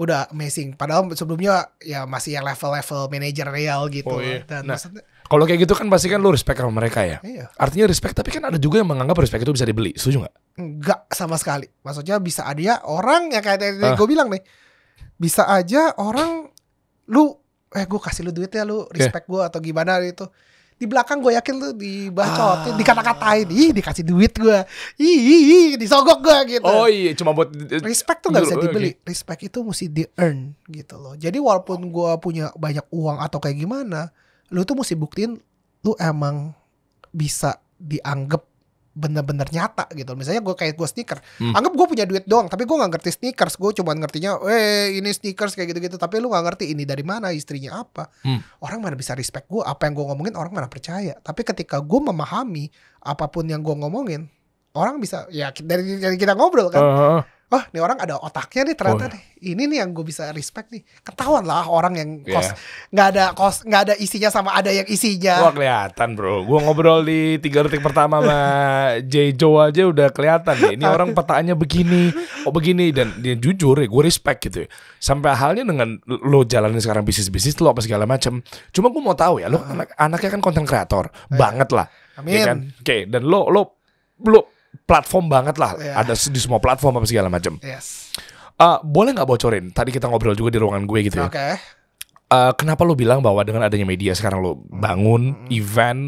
udah amazing. Padahal sebelumnya ya masih yang level-level manager real gitu. Oh, iya. Dan nah, maksudnya kalau kayak gitu kan pasti kan lu respect sama mereka ya. Iya. Artinya respect, tapi kan ada juga yang menganggap respect itu bisa dibeli. Setuju nggak? Nggak sama sekali. Maksudnya bisa ada ya orang yang kayak tadi uh. gue bilang nih, bisa aja orang lu eh gue kasih lu duit ya lu respect yeah. gue atau gimana gitu di belakang gue yakin tuh dibacot, ah. dikata-katain, ih dikasih duit gue, ih, ih, ih disogok gue gitu. Oh iya, cuma buat respect tuh gak bisa dibeli, okay. respect itu mesti di earn gitu loh. Jadi walaupun gue punya banyak uang atau kayak gimana, lu tuh mesti buktiin lu emang bisa dianggap bener-bener nyata gitu. Misalnya gue kayak gue sneaker, hmm. anggap gue punya duit doang, tapi gue nggak ngerti sneakers, gue cuma ngertinya, eh ini sneakers kayak gitu-gitu, tapi lu nggak ngerti ini dari mana, istrinya apa, hmm. orang mana bisa respect gue, apa yang gue ngomongin orang mana percaya. Tapi ketika gue memahami apapun yang gue ngomongin, orang bisa ya dari, dari kita ngobrol kan. Uh -huh oh nih orang ada otaknya nih ternyata oh. nih ini nih yang gue bisa respect nih ketahuan lah orang yang iya. kos nggak yeah. ada kos nggak ada isinya sama ada yang isinya wah kelihatan bro gue ngobrol di tiga detik pertama sama J Joe aja udah kelihatan nih ini orang petaannya begini oh begini dan dia jujur ya gue respect gitu ya. sampai halnya dengan lo jalanin sekarang bisnis bisnis lo apa segala macem cuma gue mau tahu ya lo uh. anak anaknya kan konten kreator iya. banget lah iya Amin. Ya kan? Oke, okay, dan lo lo lo platform banget lah. Yeah. Ada di semua platform apa segala macam. Yes. Uh, boleh nggak bocorin? Tadi kita ngobrol juga di ruangan gue gitu ya. Oke. Okay. Uh, kenapa lo bilang bahwa dengan adanya media sekarang lo bangun mm -hmm. event,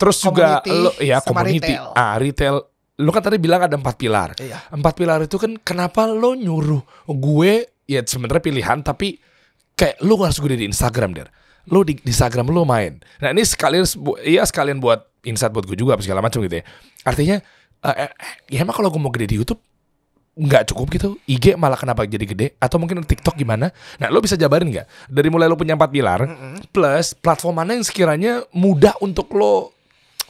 terus juga lo ya community, retail. ah retail. Lo kan tadi bilang ada empat pilar. Iya. Empat pilar itu kan kenapa lo nyuruh gue ya sebenarnya pilihan tapi kayak lo harus gue di Instagram der lo di, di Instagram lo main. Nah ini sekalian ya sekalian buat insight buat gue juga apa segala macam gitu ya. Artinya uh, ya emang kalau gue mau gede di YouTube nggak cukup gitu IG malah kenapa jadi gede atau mungkin TikTok gimana nah lo bisa jabarin nggak dari mulai lo punya empat pilar mm -hmm. plus platform mana yang sekiranya mudah untuk lo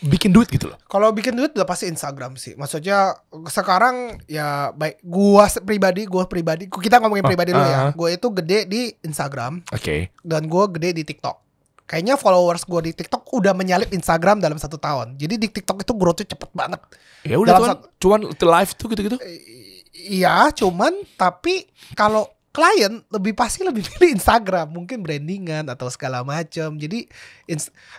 bikin duit gitu loh kalau bikin duit udah pasti Instagram sih maksudnya sekarang ya baik gua pribadi gua pribadi kita ngomongin oh, pribadi oh, uh ya uh-huh. gua itu gede di Instagram oke okay. dan gua gede di TikTok kayaknya followers gue di TikTok udah menyalip Instagram dalam satu tahun. Jadi di TikTok itu grow-nya cepet banget. Ya udah dalam cuman, satu, cuman live tuh gitu-gitu. Iya, cuman tapi kalau klien lebih pasti lebih pilih Instagram mungkin brandingan atau segala macam jadi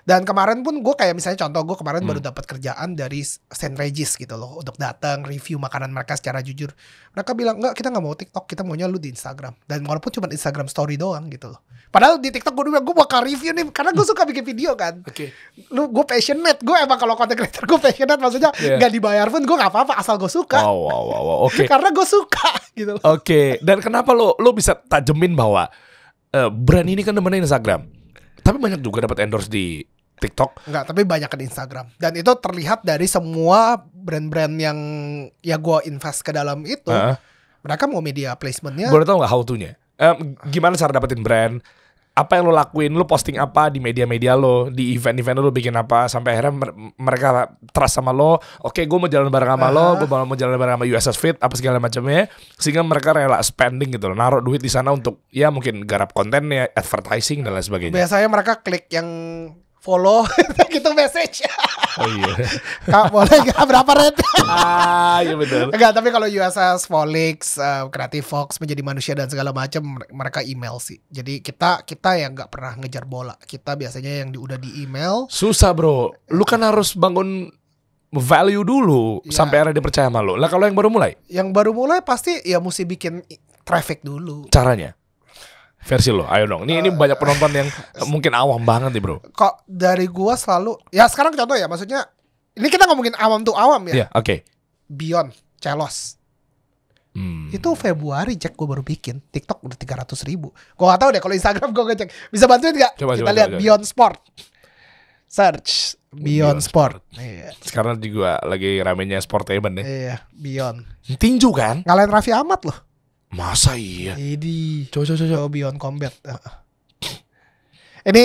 dan kemarin pun gue kayak misalnya contoh gue kemarin hmm. baru dapat kerjaan dari Saint Regis gitu loh untuk datang review makanan mereka secara jujur mereka bilang enggak kita nggak mau TikTok kita maunya lu di Instagram dan walaupun cuma Instagram Story doang gitu loh padahal di TikTok gue bilang gue bakal review nih karena gue suka bikin video kan okay. lu gue passionate gue emang kalau content creator gue passionate maksudnya yeah. gak dibayar pun gue nggak apa-apa asal gue suka wow wow wow, wow. oke okay. karena gue suka gitu oke okay. dan kenapa lo lo bisa tajemin bahwa uh, brand ini kan namanya Instagram tapi banyak juga dapat endorse di TikTok. Enggak, tapi banyak di Instagram. Dan itu terlihat dari semua brand-brand yang ya gue invest ke dalam itu. Uh -huh. Mereka mau media placementnya. Boleh tau gak how to-nya? Um, gimana cara dapetin brand? Apa yang lo lakuin? Lo posting apa di media-media lo? Di event-event lo bikin apa? Sampai akhirnya mereka trust sama lo. Oke, okay, gue mau jalan bareng sama uh -huh. lo. Gue mau jalan bareng sama USS Fit. Apa segala macamnya. Sehingga mereka rela spending gitu loh. Naruh duit di sana untuk ya mungkin garap kontennya, advertising dan lain sebagainya. Biasanya mereka klik yang follow gitu message. oh iya. Kak boleh gak berapa rate? ah iya benar. Enggak tapi kalau USS Folix, uh, eh, Creative Fox menjadi manusia dan segala macam mereka email sih. Jadi kita kita yang nggak pernah ngejar bola. Kita biasanya yang di, udah di email. Susah bro. Lu kan harus bangun value dulu ya. sampai akhirnya dipercaya sama lu. Lah kalau yang baru mulai? Yang baru mulai pasti ya mesti bikin traffic dulu. Caranya? versi lo ayo dong ini uh, ini eh, banyak penonton eh, yang mungkin awam banget nih bro kok dari gua selalu ya sekarang contoh ya maksudnya ini kita ngomongin awam tuh awam ya yeah, oke okay. Beyond Celos Hmm. Itu Februari Jack gue baru bikin TikTok udah tiga ratus ribu Gue gak tau deh kalau Instagram gue ngecek Bisa bantuin gak? Coba, Kita coba, lihat coba, Beyond Sport Search Beyond, Beyond Sport, Sport. Iya. Sekarang juga lagi ramenya sport event ya Iya Beyond Tinju kan? Ngalain Raffi Ahmad loh Masa iya? Jadi, coba coba coba Beyond Combat. Ini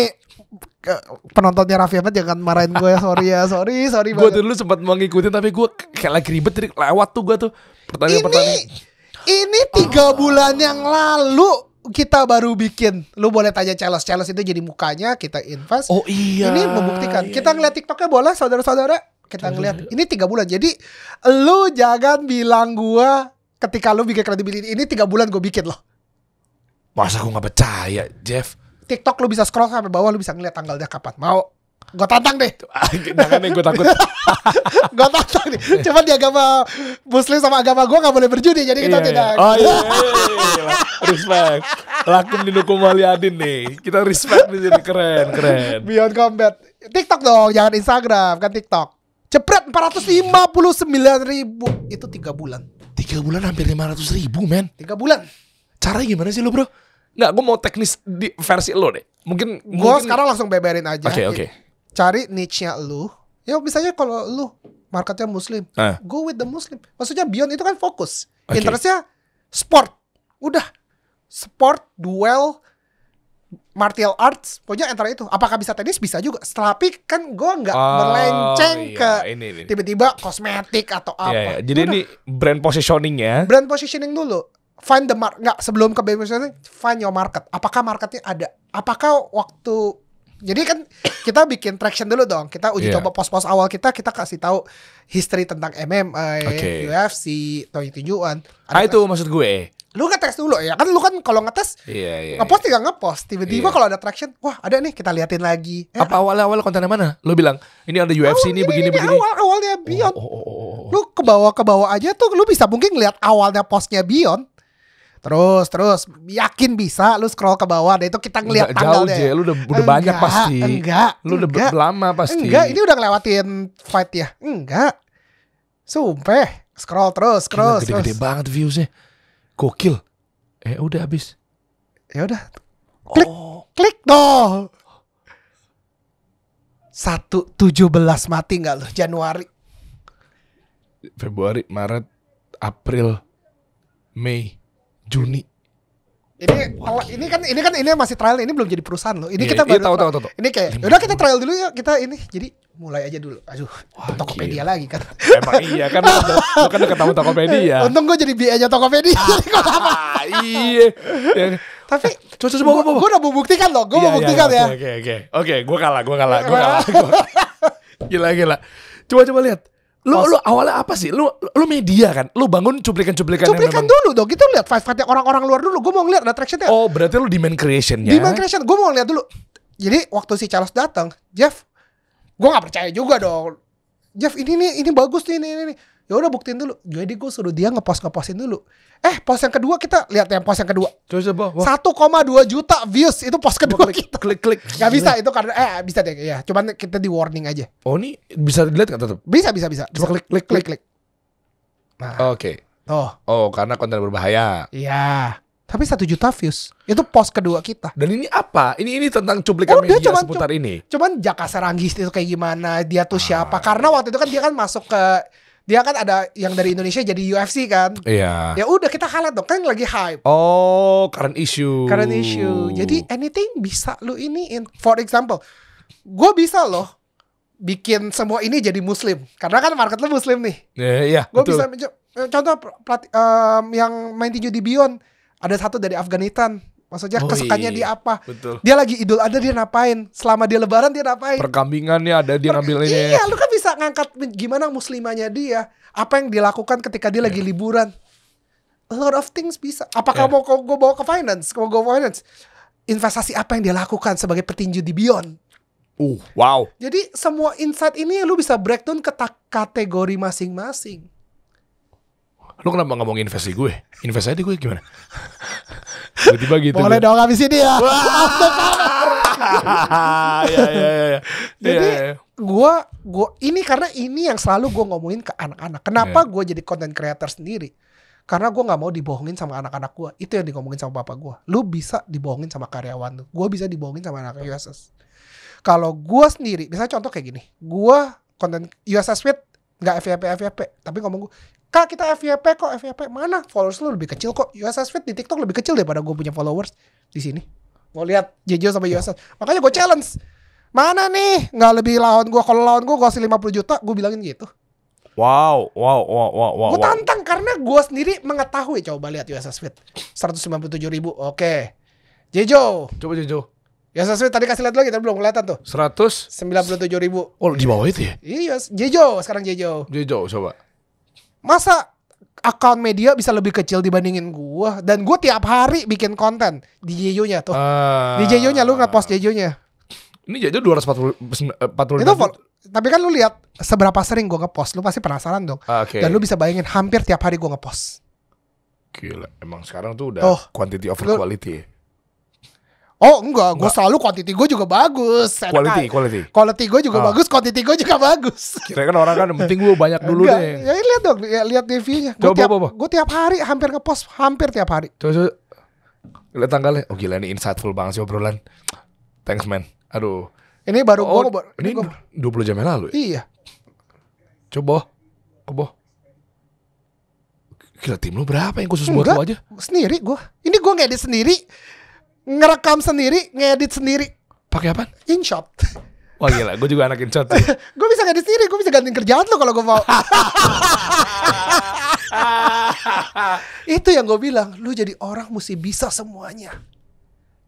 penontonnya Raffi Ahmad jangan marahin gue ya. sorry ya sorry sorry gue dulu sempat mau ngikutin tapi gue kayak lagi ribet jadi lewat tuh gue tuh pertanyaan pertanyaan ini, ini tiga oh. bulan yang lalu kita baru bikin lu boleh tanya challenge challenge itu jadi mukanya kita invest oh iya ini membuktikan iya, kita iya. ngeliat tiktoknya boleh saudara-saudara kita ngeliat ini tiga bulan jadi lu jangan bilang gua ketika lo bikin credibility ini tiga bulan gue bikin loh. Masa gue nggak percaya, Jeff? TikTok lo bisa scroll sampai bawah lo bisa ngeliat tanggalnya kapan. Mau? Gue tantang deh. Ah, jangan deh, gue takut. gue tantang deh. Cuman di agama Muslim sama agama gue gak boleh berjudi, jadi kita iya, iya. tidak. Iya. Oh iya, iya, iya, iya, iya. respect. Lakum didukung Waliadin nih. Kita respect di sini keren, keren. Beyond Combat. TikTok dong, jangan Instagram, kan TikTok. puluh 459 ribu Itu tiga bulan Tiga bulan hampir lima ratus ribu, men. Tiga bulan? Caranya gimana sih lo bro? Nggak, gue mau teknis di versi lo deh. Mungkin... Gue mungkin... sekarang langsung beberin aja. Oke, okay, oke. Okay. Cari niche-nya lo Ya, misalnya kalau lo marketnya muslim. Eh. Go with the muslim. Maksudnya Beyond itu kan fokus. Okay. Interestnya sport. Udah. Sport, duel, martial arts pokoknya antara itu apakah bisa tenis bisa juga tapi kan gue nggak oh, melenceng iya, ke tiba-tiba kosmetik atau apa iya, iya. jadi Udah. ini brand positioning ya brand positioning dulu find the market nggak sebelum ke brand positioning find your market apakah marketnya ada apakah waktu jadi kan kita bikin traction dulu dong. Kita uji yeah. coba pos-pos awal kita, kita kasih tahu history tentang MMA, okay. UFC, atau tinjuan. Ah itu maksud gue lu ngetes dulu ya kan lu kan kalau ngetes iya, iya, iya. ngepost iya. tinggal ngepost tiba-tiba iya. kalau ada traction wah ada nih kita liatin lagi eh, apa awalnya ah. awal kontennya mana lu bilang ini ada UFC awal, ini, begini ini, iya, iya, begini awal awalnya oh, Bion oh, oh, oh, oh. lu ke bawah ke bawah aja tuh lu bisa mungkin lihat awalnya postnya Bion Terus, terus, yakin bisa lu scroll ke bawah. Dan itu kita ngelihat tanggalnya. Jauh, aja lu udah, udah enggak, banyak pasti. Enggak, Lu udah enggak, lama pasti. Enggak, ini udah ngelewatin fight ya. Enggak. Sumpah. Scroll terus, scroll gede -gede terus. Gede-gede banget viewsnya gokil eh udah habis ya udah oh. klik oh. klik dong satu tujuh belas mati nggak loh Januari Februari Maret April Mei Juni ini Wah, ini kan ini kan ini masih trial, ini belum jadi perusahaan loh. Ini yeah, kita iya, baru. tahu, tahu, tahu, Ini kayak udah kita trial dulu ya, kita ini. Jadi mulai aja dulu. Aduh, Wah, Tokopedia gila. lagi kan. Emang iya kan kan udah kan ketemu Tokopedia. Untung gue jadi BA-nya Tokopedia. ah, iya. Ya. Tapi coba coba gua, gua udah membuktikan loh, gua iya, mau membuktikan iya, ya. Oke oke. Oke, gua kalah, gua kalah, gue kalah. gila gila. Coba coba lihat. Lu, lu awalnya apa sih? Lu lu media kan? Lu bangun cuplikan-cuplikan Cuplikan dulu dong. Kita gitu lihat five fight orang orang luar dulu. Gue mau ngeliat ada Oh, berarti lu demand creation Demand creation. Gue mau ngeliat dulu. Jadi waktu si Charles datang, Jeff, gue nggak percaya juga dong. Jeff ini nih, ini bagus nih, ini, ini, ini ya udah buktiin dulu jadi gue suruh dia ngepost ngepostin dulu eh post yang kedua kita lihat yang post yang kedua satu koma dua juta views itu post kedua klik, kita klik klik nggak bisa itu karena eh bisa deh ya cuman kita di warning aja oh ini bisa dilihat nggak tetap bisa bisa bisa coba klik klik klik klik nah. oke okay. oh oh karena konten berbahaya iya tapi satu juta views itu post kedua kita dan ini apa ini ini tentang cuplikan oh, media cuman, seputar cuman, ini cuman Jaka Serangis itu kayak gimana dia tuh ah. siapa karena waktu itu kan dia kan masuk ke dia kan ada yang dari Indonesia jadi UFC kan. Iya. Ya udah kita kalah dong, kan lagi hype. Oh, current issue. Current issue. Jadi anything bisa lu in. For example, gue bisa loh bikin semua ini jadi muslim karena kan market lu muslim nih. Iya, iya gue bisa eh, contoh plat, um, yang main tinju di Bion ada satu dari Afghanistan Maksudnya oh, kesukaannya iya, dia iya. apa? Betul. Dia lagi Idul Ada dia ngapain? Selama dia lebaran dia ngapain? Perkambingannya ada dia ngambil ini. Iya, lu ngangkat gimana muslimanya dia, apa yang dilakukan ketika dia yeah. lagi iya. liburan. A lot of things bisa. Apakah yeah. mau gue bawa ke finance? Mau gue finance? Investasi apa yang dia lakukan sebagai petinju di Beyond? Uh, wow. Jadi semua insight ini lu bisa breakdown ke kategori masing-masing. Lu kenapa nggak mau investasi gue? Investasi di gue gimana? Tiba-tiba gitu. Boleh dong habis ini ya. ya, ya, ya, Jadi iya, iya, gua gua ini karena ini yang selalu gua ngomongin ke anak-anak. Kenapa yeah. gua jadi content creator sendiri? Karena gua nggak mau dibohongin sama anak-anak gua. Itu yang ngomongin sama bapak gua. Lu bisa dibohongin sama karyawan lu. Gua bisa dibohongin sama anak USS. Kalau gua sendiri, misalnya contoh kayak gini. Gua konten USS Fit nggak FYP FYP, tapi ngomong gua, Kak kita FYP kok FYP mana followers lu lebih kecil kok USS Fit di TikTok lebih kecil daripada gue punya followers di sini mau lihat Jejo sama USS makanya gue challenge mana nih nggak lebih lawan gue kalau lawan gue gue kasih 50 juta gue bilangin gitu Wow, wow, wow, wow, wow. Gue tantang wow. karena gue sendiri mengetahui. Coba lihat USS Fit, 197 ribu. Oke, Jejo. Coba Jejo. USS Fit tadi kasih lihat lagi, tapi belum kelihatan tuh. Seratus sembilan puluh tujuh ribu. Oh, di bawah itu ya? Iya, Jejo. Sekarang Jejo. Jejo, coba. Masa account media bisa lebih kecil dibandingin gue dan gue tiap hari bikin konten di Jejo-nya tuh. Uh, di Jejo-nya lu ngepost Jejo-nya. Ini jadi 240 40 eh, Itu vol- tapi kan lu lihat seberapa sering gua ngepost, lu pasti penasaran dong. Ah, okay. Dan lu bisa bayangin hampir tiap hari gua ngepost. Gila, emang sekarang tuh udah oh, quantity over lu, quality. Ya? Oh enggak, gue selalu quantity gue juga bagus. Enak. Quality, quality. Quality gue juga ah. bagus, quantity gue juga bagus. Kira kan orang kan penting lu banyak dulu enggak, deh. Ya lihat dong, ya, lihat TV-nya. Gue tiap, gue tiap hari hampir ngepost, hampir tiap hari. Coba, coba. Lihat tanggalnya. Oh gila ini insightful banget sih obrolan. Thanks man. Aduh. Ini baru oh, gua, ini, ini gua, 20 jam yang lalu ya? Iya. Coba. Coba. Gila tim lu berapa yang khusus Enggak, buat lu aja? Sendiri gua. Ini gua ngedit sendiri. Ngerekam sendiri, ngedit sendiri. Pakai apa? InShot. Wah gila, gue juga anak InShot gue bisa ngedit sendiri, gue bisa ganti kerjaan lo kalau gue mau. Itu yang gue bilang, lu jadi orang mesti bisa semuanya.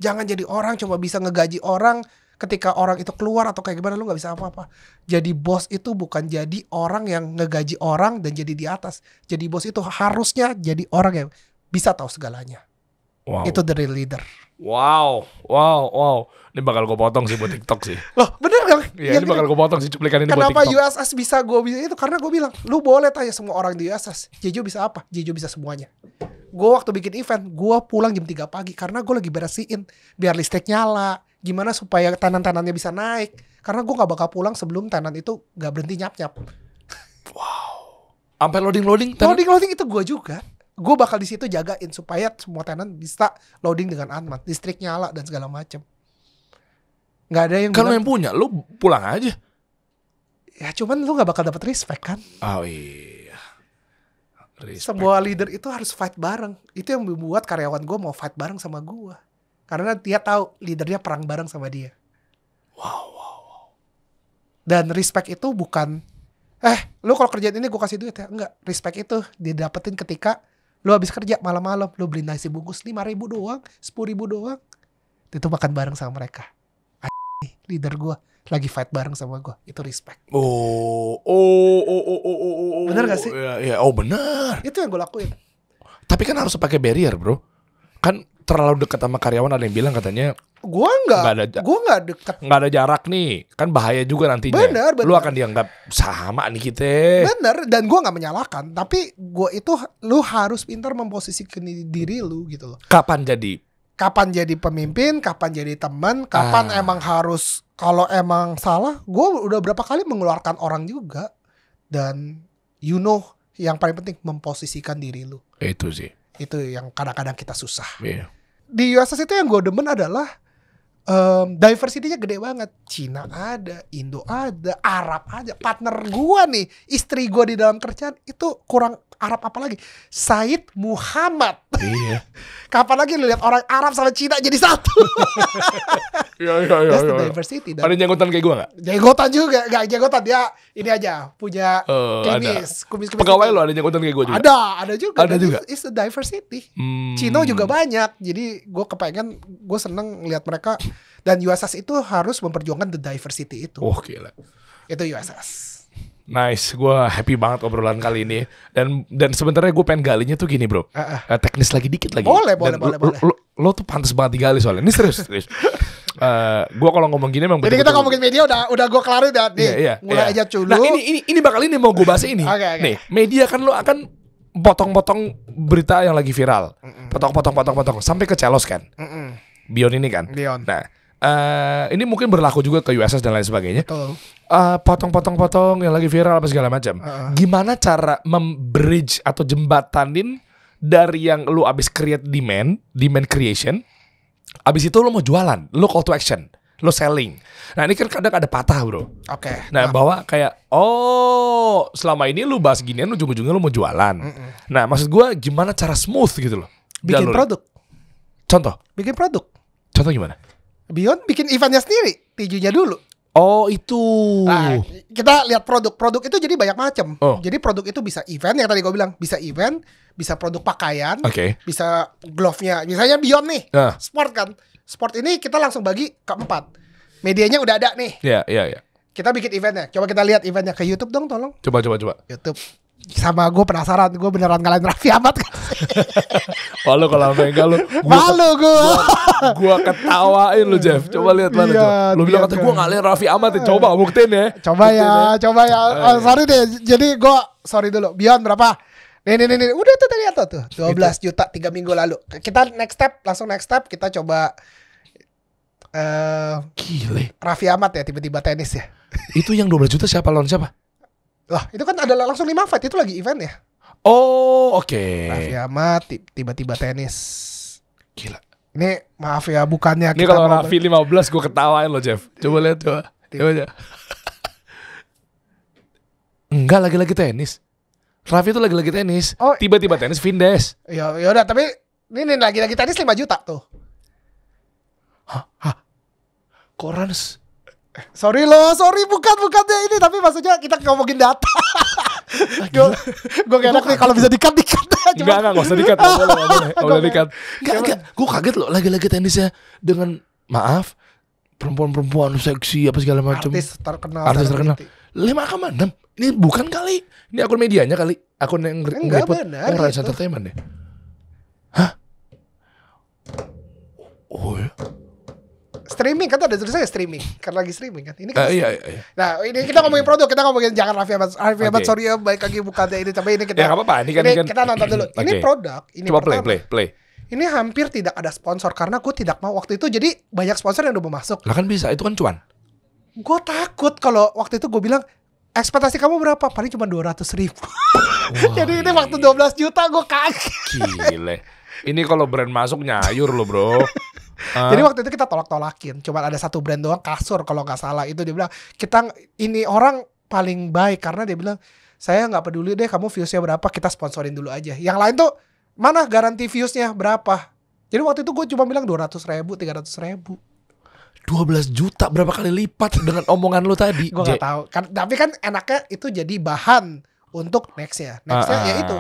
Jangan jadi orang cuma bisa ngegaji orang ketika orang itu keluar atau kayak gimana lu nggak bisa apa-apa. Jadi bos itu bukan jadi orang yang ngegaji orang dan jadi di atas. Jadi bos itu harusnya jadi orang yang bisa tahu segalanya. Wow. Itu the real leader. Wow, wow, wow. Ini bakal gue potong sih buat TikTok sih. Loh, bener gak Iya, ya, ini bakal gue potong sih cuplikan ini Kenapa buat TikTok. Kenapa USS bisa gue bilang itu? Karena gue bilang, lu boleh tanya semua orang di USS. Jejo bisa apa? Jejo bisa semuanya. Gue waktu bikin event, gue pulang jam 3 pagi karena gue lagi beresin biar listrik nyala gimana supaya tanan-tanannya bisa naik karena gue nggak bakal pulang sebelum tanan itu nggak berhenti nyap nyap wow sampai loading loading tenant. loading loading itu gue juga gue bakal di situ jagain supaya semua tenan bisa loading dengan aman listrik nyala dan segala macem nggak ada yang kalau yang punya lu pulang aja ya cuman lu nggak bakal dapet respect kan oh iya respect. semua leader itu harus fight bareng itu yang membuat karyawan gue mau fight bareng sama gue karena dia tahu leadernya perang bareng sama dia. Wow, wow, wow. Dan respect itu bukan eh lu kalau kerjaan ini gue kasih duit ya enggak respect itu dia dapetin ketika lu habis kerja malam-malam lu beli nasi bungkus lima ribu doang sepuluh ribu doang itu makan bareng sama mereka A leader gue lagi fight bareng sama gue itu respect oh oh oh oh oh oh, oh. oh, oh. benar gak sih ya, ya oh benar itu yang gue lakuin tapi kan harus pakai barrier bro kan terlalu dekat sama karyawan ada yang bilang katanya gua nggak ada gua nggak dekat nggak ada jarak nih kan bahaya juga nantinya bener, bener. lu akan dianggap sama nih kita bener dan gua nggak menyalahkan tapi gua itu lu harus pintar memposisikan diri lu gitu loh kapan jadi kapan jadi pemimpin kapan jadi teman kapan ah. emang harus kalau emang salah gua udah berapa kali mengeluarkan orang juga dan you know yang paling penting memposisikan diri lu itu sih itu yang kadang-kadang kita susah. Yeah. Di USS itu yang gue demen adalah um, diversity-nya gede banget. Cina ada, Indo ada, Arab ada. Partner gua nih, istri gua di dalam kerjaan itu kurang Arab apalagi, Said Muhammad. Iya. Kapan lagi lu lihat orang Arab sama Cina jadi satu? Iya iya iya. That's the iya, iya. diversity. Dan ada jenggotan kayak gua gak? Jenggotan juga, gak jenggotan dia ini aja punya uh, kumis, kumis kumis. Gitu. Pegawai lo ada jenggotan kayak gua juga? Ada, ada juga. Ada juga. It's, it's the diversity. Hmm. Cino juga banyak. Jadi gua kepengen, gua seneng lihat mereka dan USS itu harus memperjuangkan the diversity itu. Oke oh, gila. Itu USS. Nice, gue happy banget obrolan kali ini dan dan sebenarnya gue pengen galinya tuh gini bro, uh, uh. teknis lagi dikit lagi. Boleh, boleh, boleh, lo, boleh. Lo, lo, lo tuh pantas banget digali soalnya. Ini serius, serius. Uh, eh, gue kalau ngomong gini emang. Jadi kita ngomongin media udah udah gue kelarin udah ya, nih. Yeah, yeah, mulai yeah. aja dulu. Nah ini ini ini bakal ini mau gue bahas ini. okay, okay. Nih media kan lo akan potong-potong berita yang lagi viral, potong-potong, potong-potong sampai ke celos kan. Mm -mm. Bion ini kan. Bion. Nah uh, ini mungkin berlaku juga ke USS dan lain sebagainya. Eh, potong-potong-potong uh, yang lagi viral apa segala macam. Uh. Gimana cara membridge atau jembatanin dari yang lu abis create demand, demand creation, abis itu lu mau jualan, lu call to action, lu selling. Nah ini kan kadang ada patah bro. Oke. Okay. Nah uh. bahwa kayak oh selama ini lu bahas gini, ginian ujung-ujungnya lu mau jualan. Uh -uh. Nah maksud gue gimana cara smooth gitu loh. Bikin produk. Contoh. Bikin produk. Contoh gimana? Bion bikin eventnya sendiri, tijunya dulu. Oh itu. Nah, kita lihat produk-produk itu jadi banyak macam. Oh. Jadi produk itu bisa event yang tadi gue bilang bisa event, bisa produk pakaian, okay. bisa glove-nya. Misalnya Bion nih, uh. sport kan. Sport ini kita langsung bagi ke empat. Medianya udah ada nih. Iya yeah, iya yeah, iya. Yeah. Kita bikin eventnya. Coba kita lihat eventnya ke YouTube dong, tolong. Coba coba coba. YouTube sama gue penasaran gue beneran kalian Raffi Ahmad kan malu kalau sampai enggak lu Malu gue Gue ketawain lu Jeff Coba lihat mana iya, coba. Lu bilang kata gue ngalahin Raffi Ahmad ya Coba buktiin ya Coba ya, buktiin ya, ya Coba ya iya. oh, Sorry deh Jadi gue Sorry dulu Beyond berapa? Nih nih nih, Udah tuh tadi atau tuh 12 gitu. juta tiga minggu lalu Kita next step Langsung next step Kita coba eh uh, Gile Raffi Ahmad ya tiba-tiba tenis ya Itu yang 12 juta siapa lawan siapa? Lah, itu kan ada langsung 5 fight, itu lagi event ya. Oh, oke. Okay. Raffi ya, Ahmad tiba-tiba tenis. Gila. Ini maaf ya, bukannya Ini kalau Raffi 15 gue ketawain loh, Jeff. Coba lihat coba. Coba aja. Enggak lagi-lagi tenis. Raffi itu lagi-lagi tenis. tiba oh, tiba-tiba tenis Vindes. Ya, ya udah, tapi ini lagi-lagi tenis 5 juta tuh. Hah? Hah? Rans Sorry loh, sorry bukan bukan ya ini tapi maksudnya kita ngomongin data. gue gue gak enak nih kalau bisa dikat dikat Enggak enggak enggak usah dikat, enggak usah enggak dikat. gue kaget loh lagi-lagi tenisnya dengan maaf perempuan-perempuan seksi apa segala macam. Artis terkenal. Artis terkenal. Lima kamar enam. Ini bukan kali. Ini akun medianya kali. Akun yang enggak benar. Yang Rans gitu. Entertainment deh. Hah? Oh, oh ya streaming kan ada tulisannya streaming karena lagi streaming kan ini kan uh, iya, iya, nah ini kita ngomongin produk kita ngomongin jangan Raffi Ahmad Raffi Ahmad okay. sorry ya baik lagi bukan ini tapi ini kita ya apa-apa ini kan ini, kan, kita nonton dulu okay. ini produk ini coba pertama, play play play ini hampir tidak ada sponsor karena gue tidak mau waktu itu jadi banyak sponsor yang udah mau masuk lah kan bisa itu kan cuan gue takut kalau waktu itu gue bilang ekspektasi kamu berapa? Paling cuma dua ratus ribu. Jadi ini iya, waktu 12 iya. juta gue kaget. Gile. Ini kalau brand masuk nyayur loh bro. Uh. Jadi waktu itu kita tolak-tolakin. Cuma ada satu brand doang kasur kalau nggak salah itu dia bilang kita ini orang paling baik karena dia bilang saya nggak peduli deh kamu viewsnya berapa kita sponsorin dulu aja. Yang lain tuh mana garansi viewsnya berapa? Jadi waktu itu gue cuma bilang dua ratus ribu, tiga ratus ribu. 12 juta berapa kali lipat dengan omongan lu tadi? gue nggak tahu. Kan, tapi kan enaknya itu jadi bahan untuk nextnya. Nextnya uh, ya itu.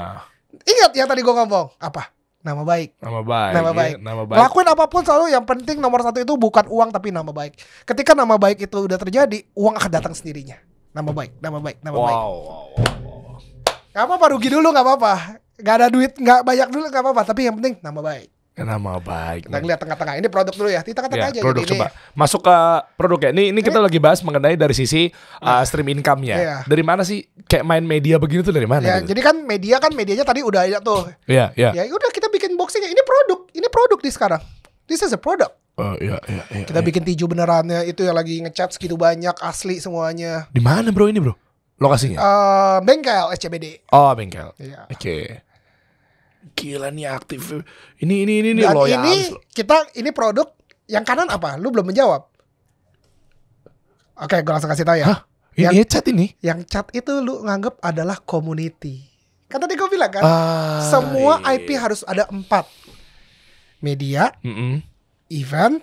Ingat yang tadi gue ngomong apa? nama baik. Nama baik. Nama iya, baik. Ya, nama baik. Lakuin apapun selalu yang penting nomor satu itu bukan uang tapi nama baik. Ketika nama baik itu udah terjadi, uang akan datang sendirinya. Nama baik, nama baik, nama wow, baik. Wow, wow, wow. Gak apa-apa rugi dulu gak apa-apa. Gak ada duit, gak banyak dulu gak apa-apa. Tapi yang penting nama baik. Nama baik. Nggak lihat tengah-tengah. Ini produk dulu ya. Di tengah-tengah ya, aja. Produk coba. Ini. Masuk ke produk ya. Ini ini kita lagi bahas mengenai dari sisi ah. uh, stream income-nya. ya. Dari mana sih kayak main media begini tuh dari mana? Ya, gitu? jadi kan media kan medianya tadi udah ada tuh. Iya, iya. Ya udah kita bikin boxingnya. Ini produk. Ini produk di sekarang. This is a product. Uh, ya. iya, ya, kita ya, bikin tiju benerannya itu yang lagi ngechat segitu banyak asli semuanya. Di mana bro ini bro? Lokasinya? Uh, bengkel SCBD. Oh bengkel. Iya. Oke. Okay gila nih aktif ini ini ini ini loyal ini kita ini produk yang kanan apa lu belum menjawab oke gue langsung kasih tau ya Hah? yang ya chat ini yang chat itu lu nganggep adalah community kan tadi gue bilang kan ah, semua iya. IP harus ada empat media mm -mm. event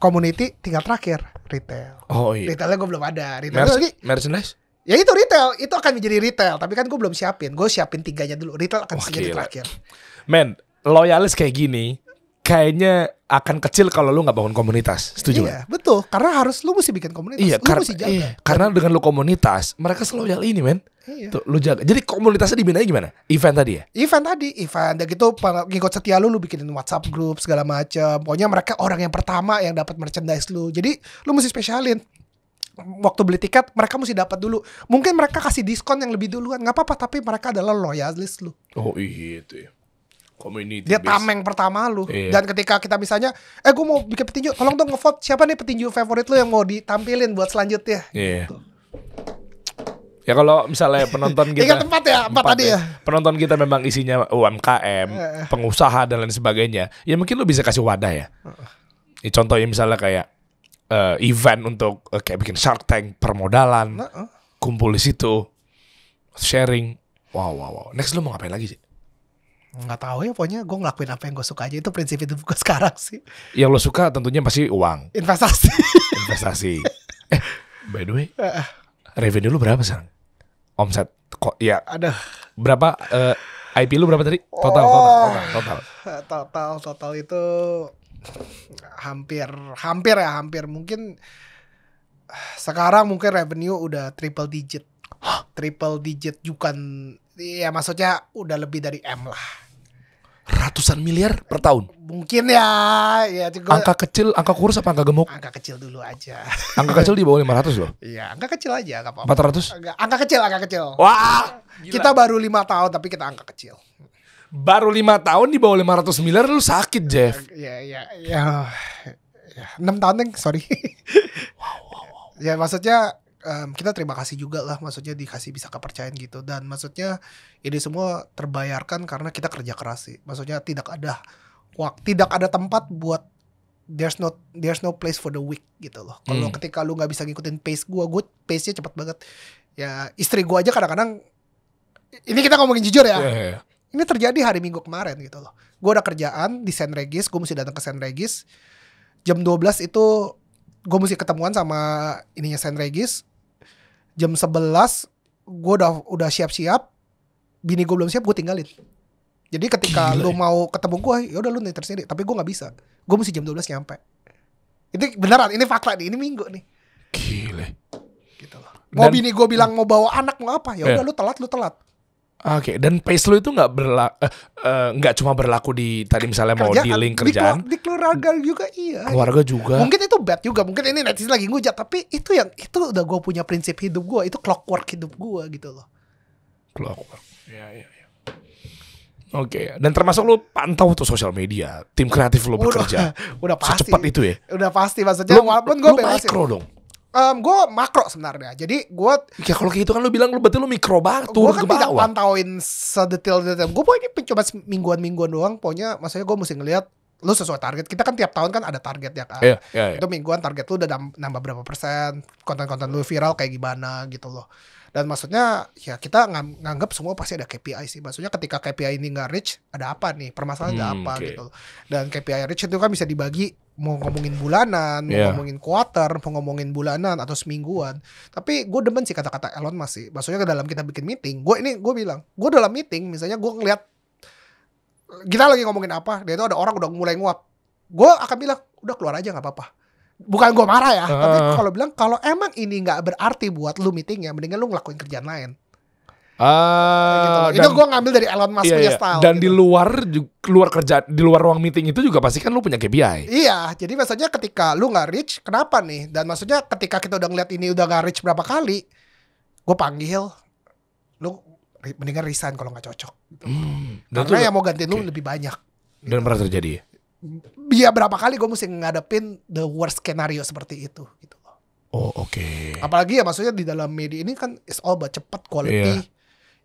community tinggal terakhir retail oh iya retailnya gue belum ada retail Mer lagi merchandise Ya itu retail, itu akan menjadi retail. Tapi kan gue belum siapin, gue siapin tiganya dulu. Retail akan Wah, menjadi gila. terakhir. Men, loyalis kayak gini, kayaknya akan kecil kalau lu nggak bangun komunitas. Setuju? Iya, betul. Karena harus lu mesti bikin komunitas. Iya, lu kar mesti jaga. Iya, karena dengan lu komunitas, mereka selalu loyal ini, men. Iya. Tuh, lu jaga. Jadi komunitasnya dibina gimana? Event tadi ya? Event tadi, event dan gitu pengikut setia lu lu bikinin WhatsApp grup segala macam. Pokoknya mereka orang yang pertama yang dapat merchandise lu. Jadi lu mesti spesialin waktu beli tiket mereka mesti dapat dulu. Mungkin mereka kasih diskon yang lebih duluan, nggak apa-apa. Tapi mereka adalah loyalis lu. Oh iya itu ya. Community Dia based. tameng pertama lu. Iya. Dan ketika kita misalnya, eh gue mau bikin petinju, tolong dong ngevote siapa nih petinju favorit lu yang mau ditampilin buat selanjutnya. Iya. Gitu. Ya kalau misalnya penonton kita Ingat tempat ya, empat, tadi ya. ya. Penonton kita memang isinya UMKM, eh. pengusaha dan lain sebagainya. Ya mungkin lu bisa kasih wadah ya. ya contohnya misalnya kayak uh, event untuk uh, kayak bikin Shark Tank permodalan, nah, uh. kumpul di situ, sharing. Wow, wow, wow. Next lu mau ngapain lagi sih? Nggak tahu ya, pokoknya gue ngelakuin apa yang gue suka aja. Itu prinsip itu gue sekarang sih. Yang lo suka tentunya pasti uang. Investasi. Investasi. eh, by the way, uh. revenue lu berapa sekarang? Omset kok ya ada berapa uh, eh, IP lu berapa tadi? Total, oh, total, total, total. Total, total itu hampir hampir ya hampir mungkin sekarang mungkin revenue udah triple digit triple digit bukan ya maksudnya udah lebih dari m lah ratusan miliar per tahun mungkin ya ya juga angka kecil angka kurus apa angka gemuk angka kecil dulu aja angka kecil di bawah 500 loh iya angka kecil aja apa-apa 400 angka, angka kecil angka kecil wah gila. kita baru lima tahun tapi kita angka kecil baru lima tahun di bawah ratus miliar lu sakit Jeff ya ya ya, ya enam tahun deng sorry wow, wow, wow. ya maksudnya um, kita terima kasih juga lah maksudnya dikasih bisa kepercayaan gitu dan maksudnya ini semua terbayarkan karena kita kerja keras sih maksudnya tidak ada waktu tidak ada tempat buat there's no there's no place for the weak gitu loh kalau hmm. ketika lu nggak bisa ngikutin pace gua gue pace nya cepet banget ya istri gua aja kadang-kadang ini kita ngomongin jujur ya yeah, yeah iya. Ini terjadi hari Minggu kemarin gitu loh. Gue ada kerjaan di Sen Regis, gue mesti datang ke Sen Regis. Jam 12 itu gue mesti ketemuan sama ininya Sen Regis. Jam 11 gue udah udah siap-siap. Bini gue belum siap, gue tinggalin. Jadi ketika Gila. lu ya. mau ketemu gue, ya udah lu nih tersendiri. Tapi gue nggak bisa. Gue mesti jam 12 nyampe. Ini beneran, ini fakta nih, ini minggu nih. Gile. Gitu loh. Mau Dan, bini gue bilang mau bawa anak mau apa? Ya eh. udah yeah. lu telat, lu telat. Oke, okay. dan pace lu itu nggak berlaku, eh, eh, nggak uh, uh, cuma berlaku di tadi misalnya kerjaan, mau dealing kerjaan, di, keluarga juga iya, keluarga juga. Mungkin itu bad juga, mungkin ini netizen lagi ngujat, tapi itu yang itu udah gue punya prinsip hidup gue, itu clockwork hidup gue gitu loh. Clockwork, ya ya. ya. Oke, okay. dan termasuk lu pantau tuh sosial media, tim kreatif lu bekerja, udah, udah pasti, secepat itu ya. Udah pasti maksudnya, lu, walaupun gue mikro dong um, gue makro sebenarnya. Jadi gue ya kalau gitu kan lu bilang lu berarti lu mikro banget Gue kan tidak pantauin sedetail-detail. Gue pokoknya cuma mingguan-mingguan doang. Pokoknya maksudnya gue mesti ngeliat lu sesuai target. Kita kan tiap tahun kan ada target ya kan. Yeah, yeah, yeah. Itu mingguan target lu udah nambah berapa persen, konten-konten lu viral kayak gimana gitu loh. Dan maksudnya ya kita nganggap semua pasti ada KPI sih. Maksudnya ketika KPI ini nggak rich, ada apa nih? Permasalahan hmm, ada apa okay. gitu loh. Dan KPI rich itu kan bisa dibagi mau ngomongin bulanan, yeah. mau iya. ngomongin quarter, mau ngomongin bulanan atau semingguan. Tapi gue demen sih kata-kata Elon masih. Maksudnya ke dalam kita bikin meeting, gue ini gue bilang, gue dalam meeting misalnya gue ngeliat kita lagi ngomongin apa, dia itu ada orang udah mulai nguap. Gue akan bilang, udah keluar aja nggak apa-apa. Bukan gue marah ya, uh. tapi kalau bilang kalau emang ini nggak berarti buat lu meetingnya, mendingan lu ngelakuin kerjaan lain. Uh, gitu dan, itu gue ngambil dari Elon Musk iya, punya iya. style. Dan gitu. di luar luar kerja di luar ruang meeting itu juga pasti kan lu punya KPI. Iya, jadi maksudnya ketika lu nggak rich, kenapa nih? Dan maksudnya ketika kita udah ngeliat ini udah nggak rich berapa kali, gue panggil, lu mendingan resign kalau nggak cocok. Gitu. Hmm, Karena yang mau ganti okay. lu lebih banyak. Gitu. Dan pernah terjadi. Iya berapa kali gue mesti ngadepin the worst scenario seperti itu. Gitu. Oh oke. Okay. Apalagi ya maksudnya di dalam media ini kan it's all about cepat quality. Yeah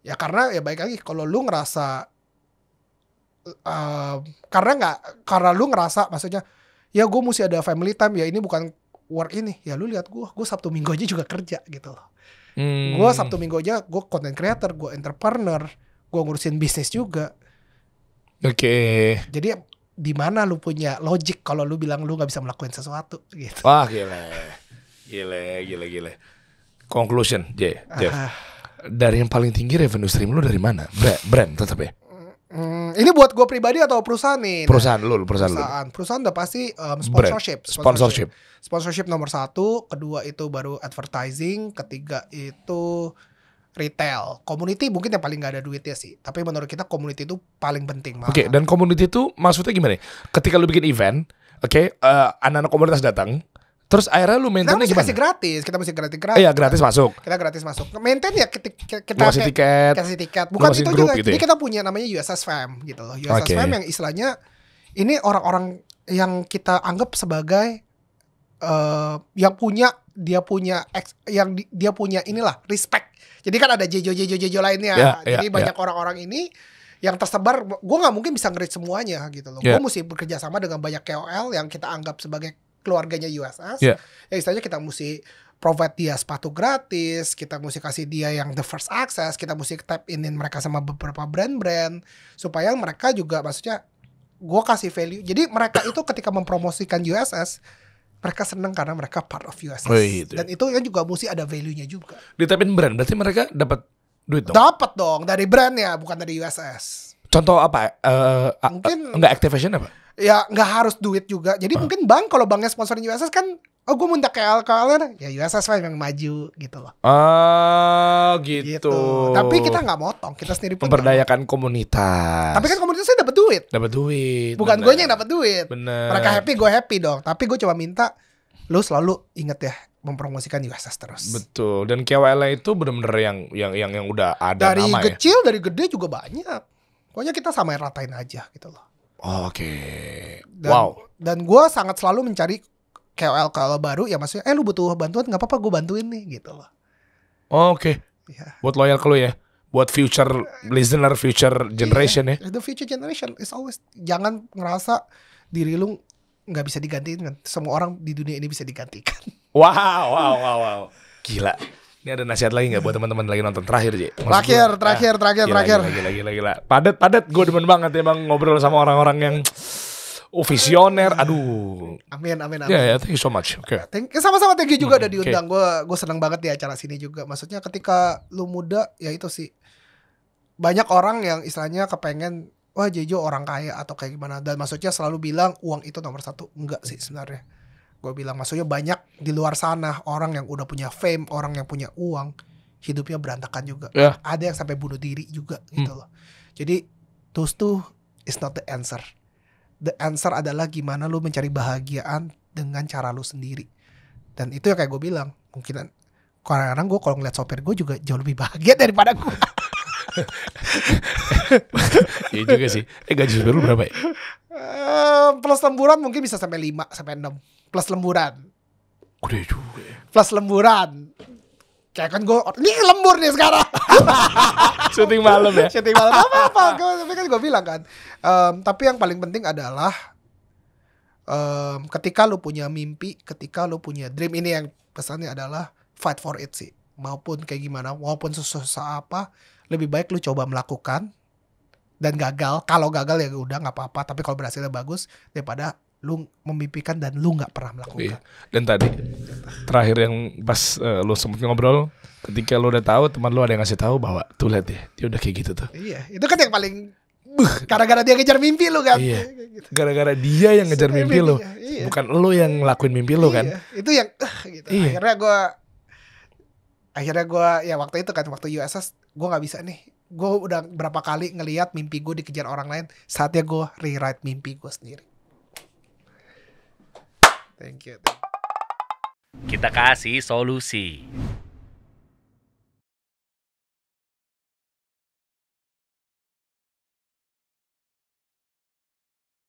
ya karena ya baik lagi kalau lu ngerasa uh, karena nggak karena lu ngerasa maksudnya ya gue mesti ada family time ya ini bukan work ini ya lu lihat gue gue sabtu minggu aja juga kerja gitu loh hmm. gue sabtu minggu aja gue content creator gue entrepreneur gue ngurusin bisnis juga oke okay. jadi di mana lu punya logic kalau lu bilang lu nggak bisa melakukan sesuatu gitu wah gila gila gila gila conclusion J Jeff ah, dari yang paling tinggi revenue stream lu dari mana? Brand, brand tetap ya. Hmm, ini buat gue pribadi atau perusahaan nih? Perusahaan lu, perusahaan, perusahaan. lu. Perusahaan udah pasti um, sponsorship, sponsorship. Sponsorship. Sponsorship nomor satu, kedua itu baru advertising, ketiga itu retail. Community mungkin yang paling gak ada duitnya sih. Tapi menurut kita community itu paling penting banget. Oke, okay, dan community itu maksudnya gimana? Ketika lu bikin event, oke, okay, uh, eh, anak-anak komunitas datang, Terus akhirnya lu maintainnya kita masih gratis, kita masih gratis gratis. Iya, gratis masuk. Kita gratis masuk. Maintain ya kita kita kasih tiket. Kasih tiket. Bukan itu juga. Gitu ya? Jadi kita punya namanya USS Fam gitu loh. USS okay. Fam yang istilahnya ini orang-orang yang kita anggap sebagai uh, yang punya dia punya ex, yang di, dia punya inilah respect. Jadi kan ada jejo jejo jejo lainnya. Yeah, Jadi yeah, ya. banyak orang-orang yeah. ini yang tersebar, gue nggak mungkin bisa ngerit semuanya gitu loh. Yeah. Gue mesti bekerja sama dengan banyak KOL yang kita anggap sebagai keluarganya USS yeah. ya istilahnya kita mesti provide dia sepatu gratis, kita mesti kasih dia yang the first access, kita mesti tap inin mereka sama beberapa brand-brand supaya mereka juga maksudnya gue kasih value. Jadi mereka itu ketika mempromosikan USS mereka seneng karena mereka part of USS oh, iya gitu. Ya. dan itu yang juga mesti ada value-nya juga. Ditapin brand berarti mereka dapat duit dong. Dapat dong dari brand ya, bukan dari USS. Contoh apa? Uh, Mungkin enggak activation apa? ya nggak harus duit juga jadi uh. mungkin bang kalau banknya sponsorin USS kan oh gue minta ke LKL ya, ya USS lah yang maju gitu loh ah gitu, gitu. tapi kita nggak motong kita sendiri pun memberdayakan komunitas tapi kan komunitasnya dapat duit dapat duit bukan gue yang dapat duit bener mereka happy gue happy dong tapi gue coba minta lu selalu inget ya mempromosikan USS terus. Betul. Dan KWL itu benar-benar yang yang yang yang udah ada dari nama ya. kecil, ya. Dari gede juga banyak. Pokoknya kita samain ratain aja gitu loh. Oh, oke. Okay. wow. Dan gue sangat selalu mencari KOL KOL baru ya maksudnya, eh lu butuh bantuan nggak apa-apa gue bantuin nih gitu loh. Oh, oke. Okay. Ya. Buat loyal ke lu ya. Buat future listener, future iya, generation iya, ya. Itu future generation is always jangan ngerasa diri lu nggak bisa digantikan. Semua orang di dunia ini bisa digantikan. Wow, wow, wow, wow. Gila. Ini ada nasihat lagi nggak buat teman-teman lagi nonton terakhir Ji? Terakhir, terakhir, ah, terakhir, gila, terakhir. Lagi, lagi, lagi lagi. Padat, padat. Gue demen banget ya ngobrol sama orang-orang yang oh visioner aduh amin amin amin ya yeah, yeah, thank you so much oke okay. thank sama-sama thank you juga hmm, udah diundang okay. gue gue seneng banget di acara sini juga maksudnya ketika lu muda ya itu sih banyak orang yang istilahnya kepengen wah Jejo orang kaya atau kayak gimana dan maksudnya selalu bilang uang itu nomor satu enggak sih sebenarnya gue bilang maksudnya banyak di luar sana orang yang udah punya fame orang yang punya uang hidupnya berantakan juga yeah. ada yang sampai bunuh diri juga hmm. gitu loh jadi tools tuh is not the answer the answer adalah gimana lu mencari bahagiaan dengan cara lu sendiri dan itu yang kayak gue bilang mungkin kadang-kadang gue kalau ngeliat sopir gue juga jauh lebih bahagia daripada gue Iya juga sih. Eh gaji sopir lu berapa ya? Uh, plus lemburan mungkin bisa sampai 5 sampai 6 plus lemburan. Gede juga. Ya. Plus lemburan. Kayak kan gue, ini lembur nih sekarang. Shooting malam ya? Shooting malam apa-apa. Tapi kan gue bilang kan. Um, tapi yang paling penting adalah um, ketika lu punya mimpi, ketika lu punya dream ini yang pesannya adalah fight for it sih. Maupun kayak gimana, maupun susah apa, lebih baik lu coba melakukan dan gagal. Kalau gagal ya udah nggak apa-apa, tapi kalau berhasilnya bagus daripada lu memimpikan dan lu nggak pernah melakukan. Iya. Dan tadi terakhir yang pas uh, lu sempat ngobrol ketika lu udah tahu teman lu ada yang ngasih tahu bahwa tuh lihat deh dia udah kayak gitu tuh. Iya, itu kan yang paling gara-gara dia ngejar mimpi lu kan. Iya. Gitu. Gara-gara dia yang ngejar mimpi, mimpi lu. Iya. Bukan lu yang ngelakuin mimpi lu kan? iya. kan. Itu yang uh, gitu. Iya. Akhirnya gue akhirnya gue ya waktu itu kan waktu USS gue nggak bisa nih gue udah berapa kali ngelihat mimpi gue dikejar orang lain saatnya gue rewrite mimpi gue sendiri Thank you. Kita kasih solusi.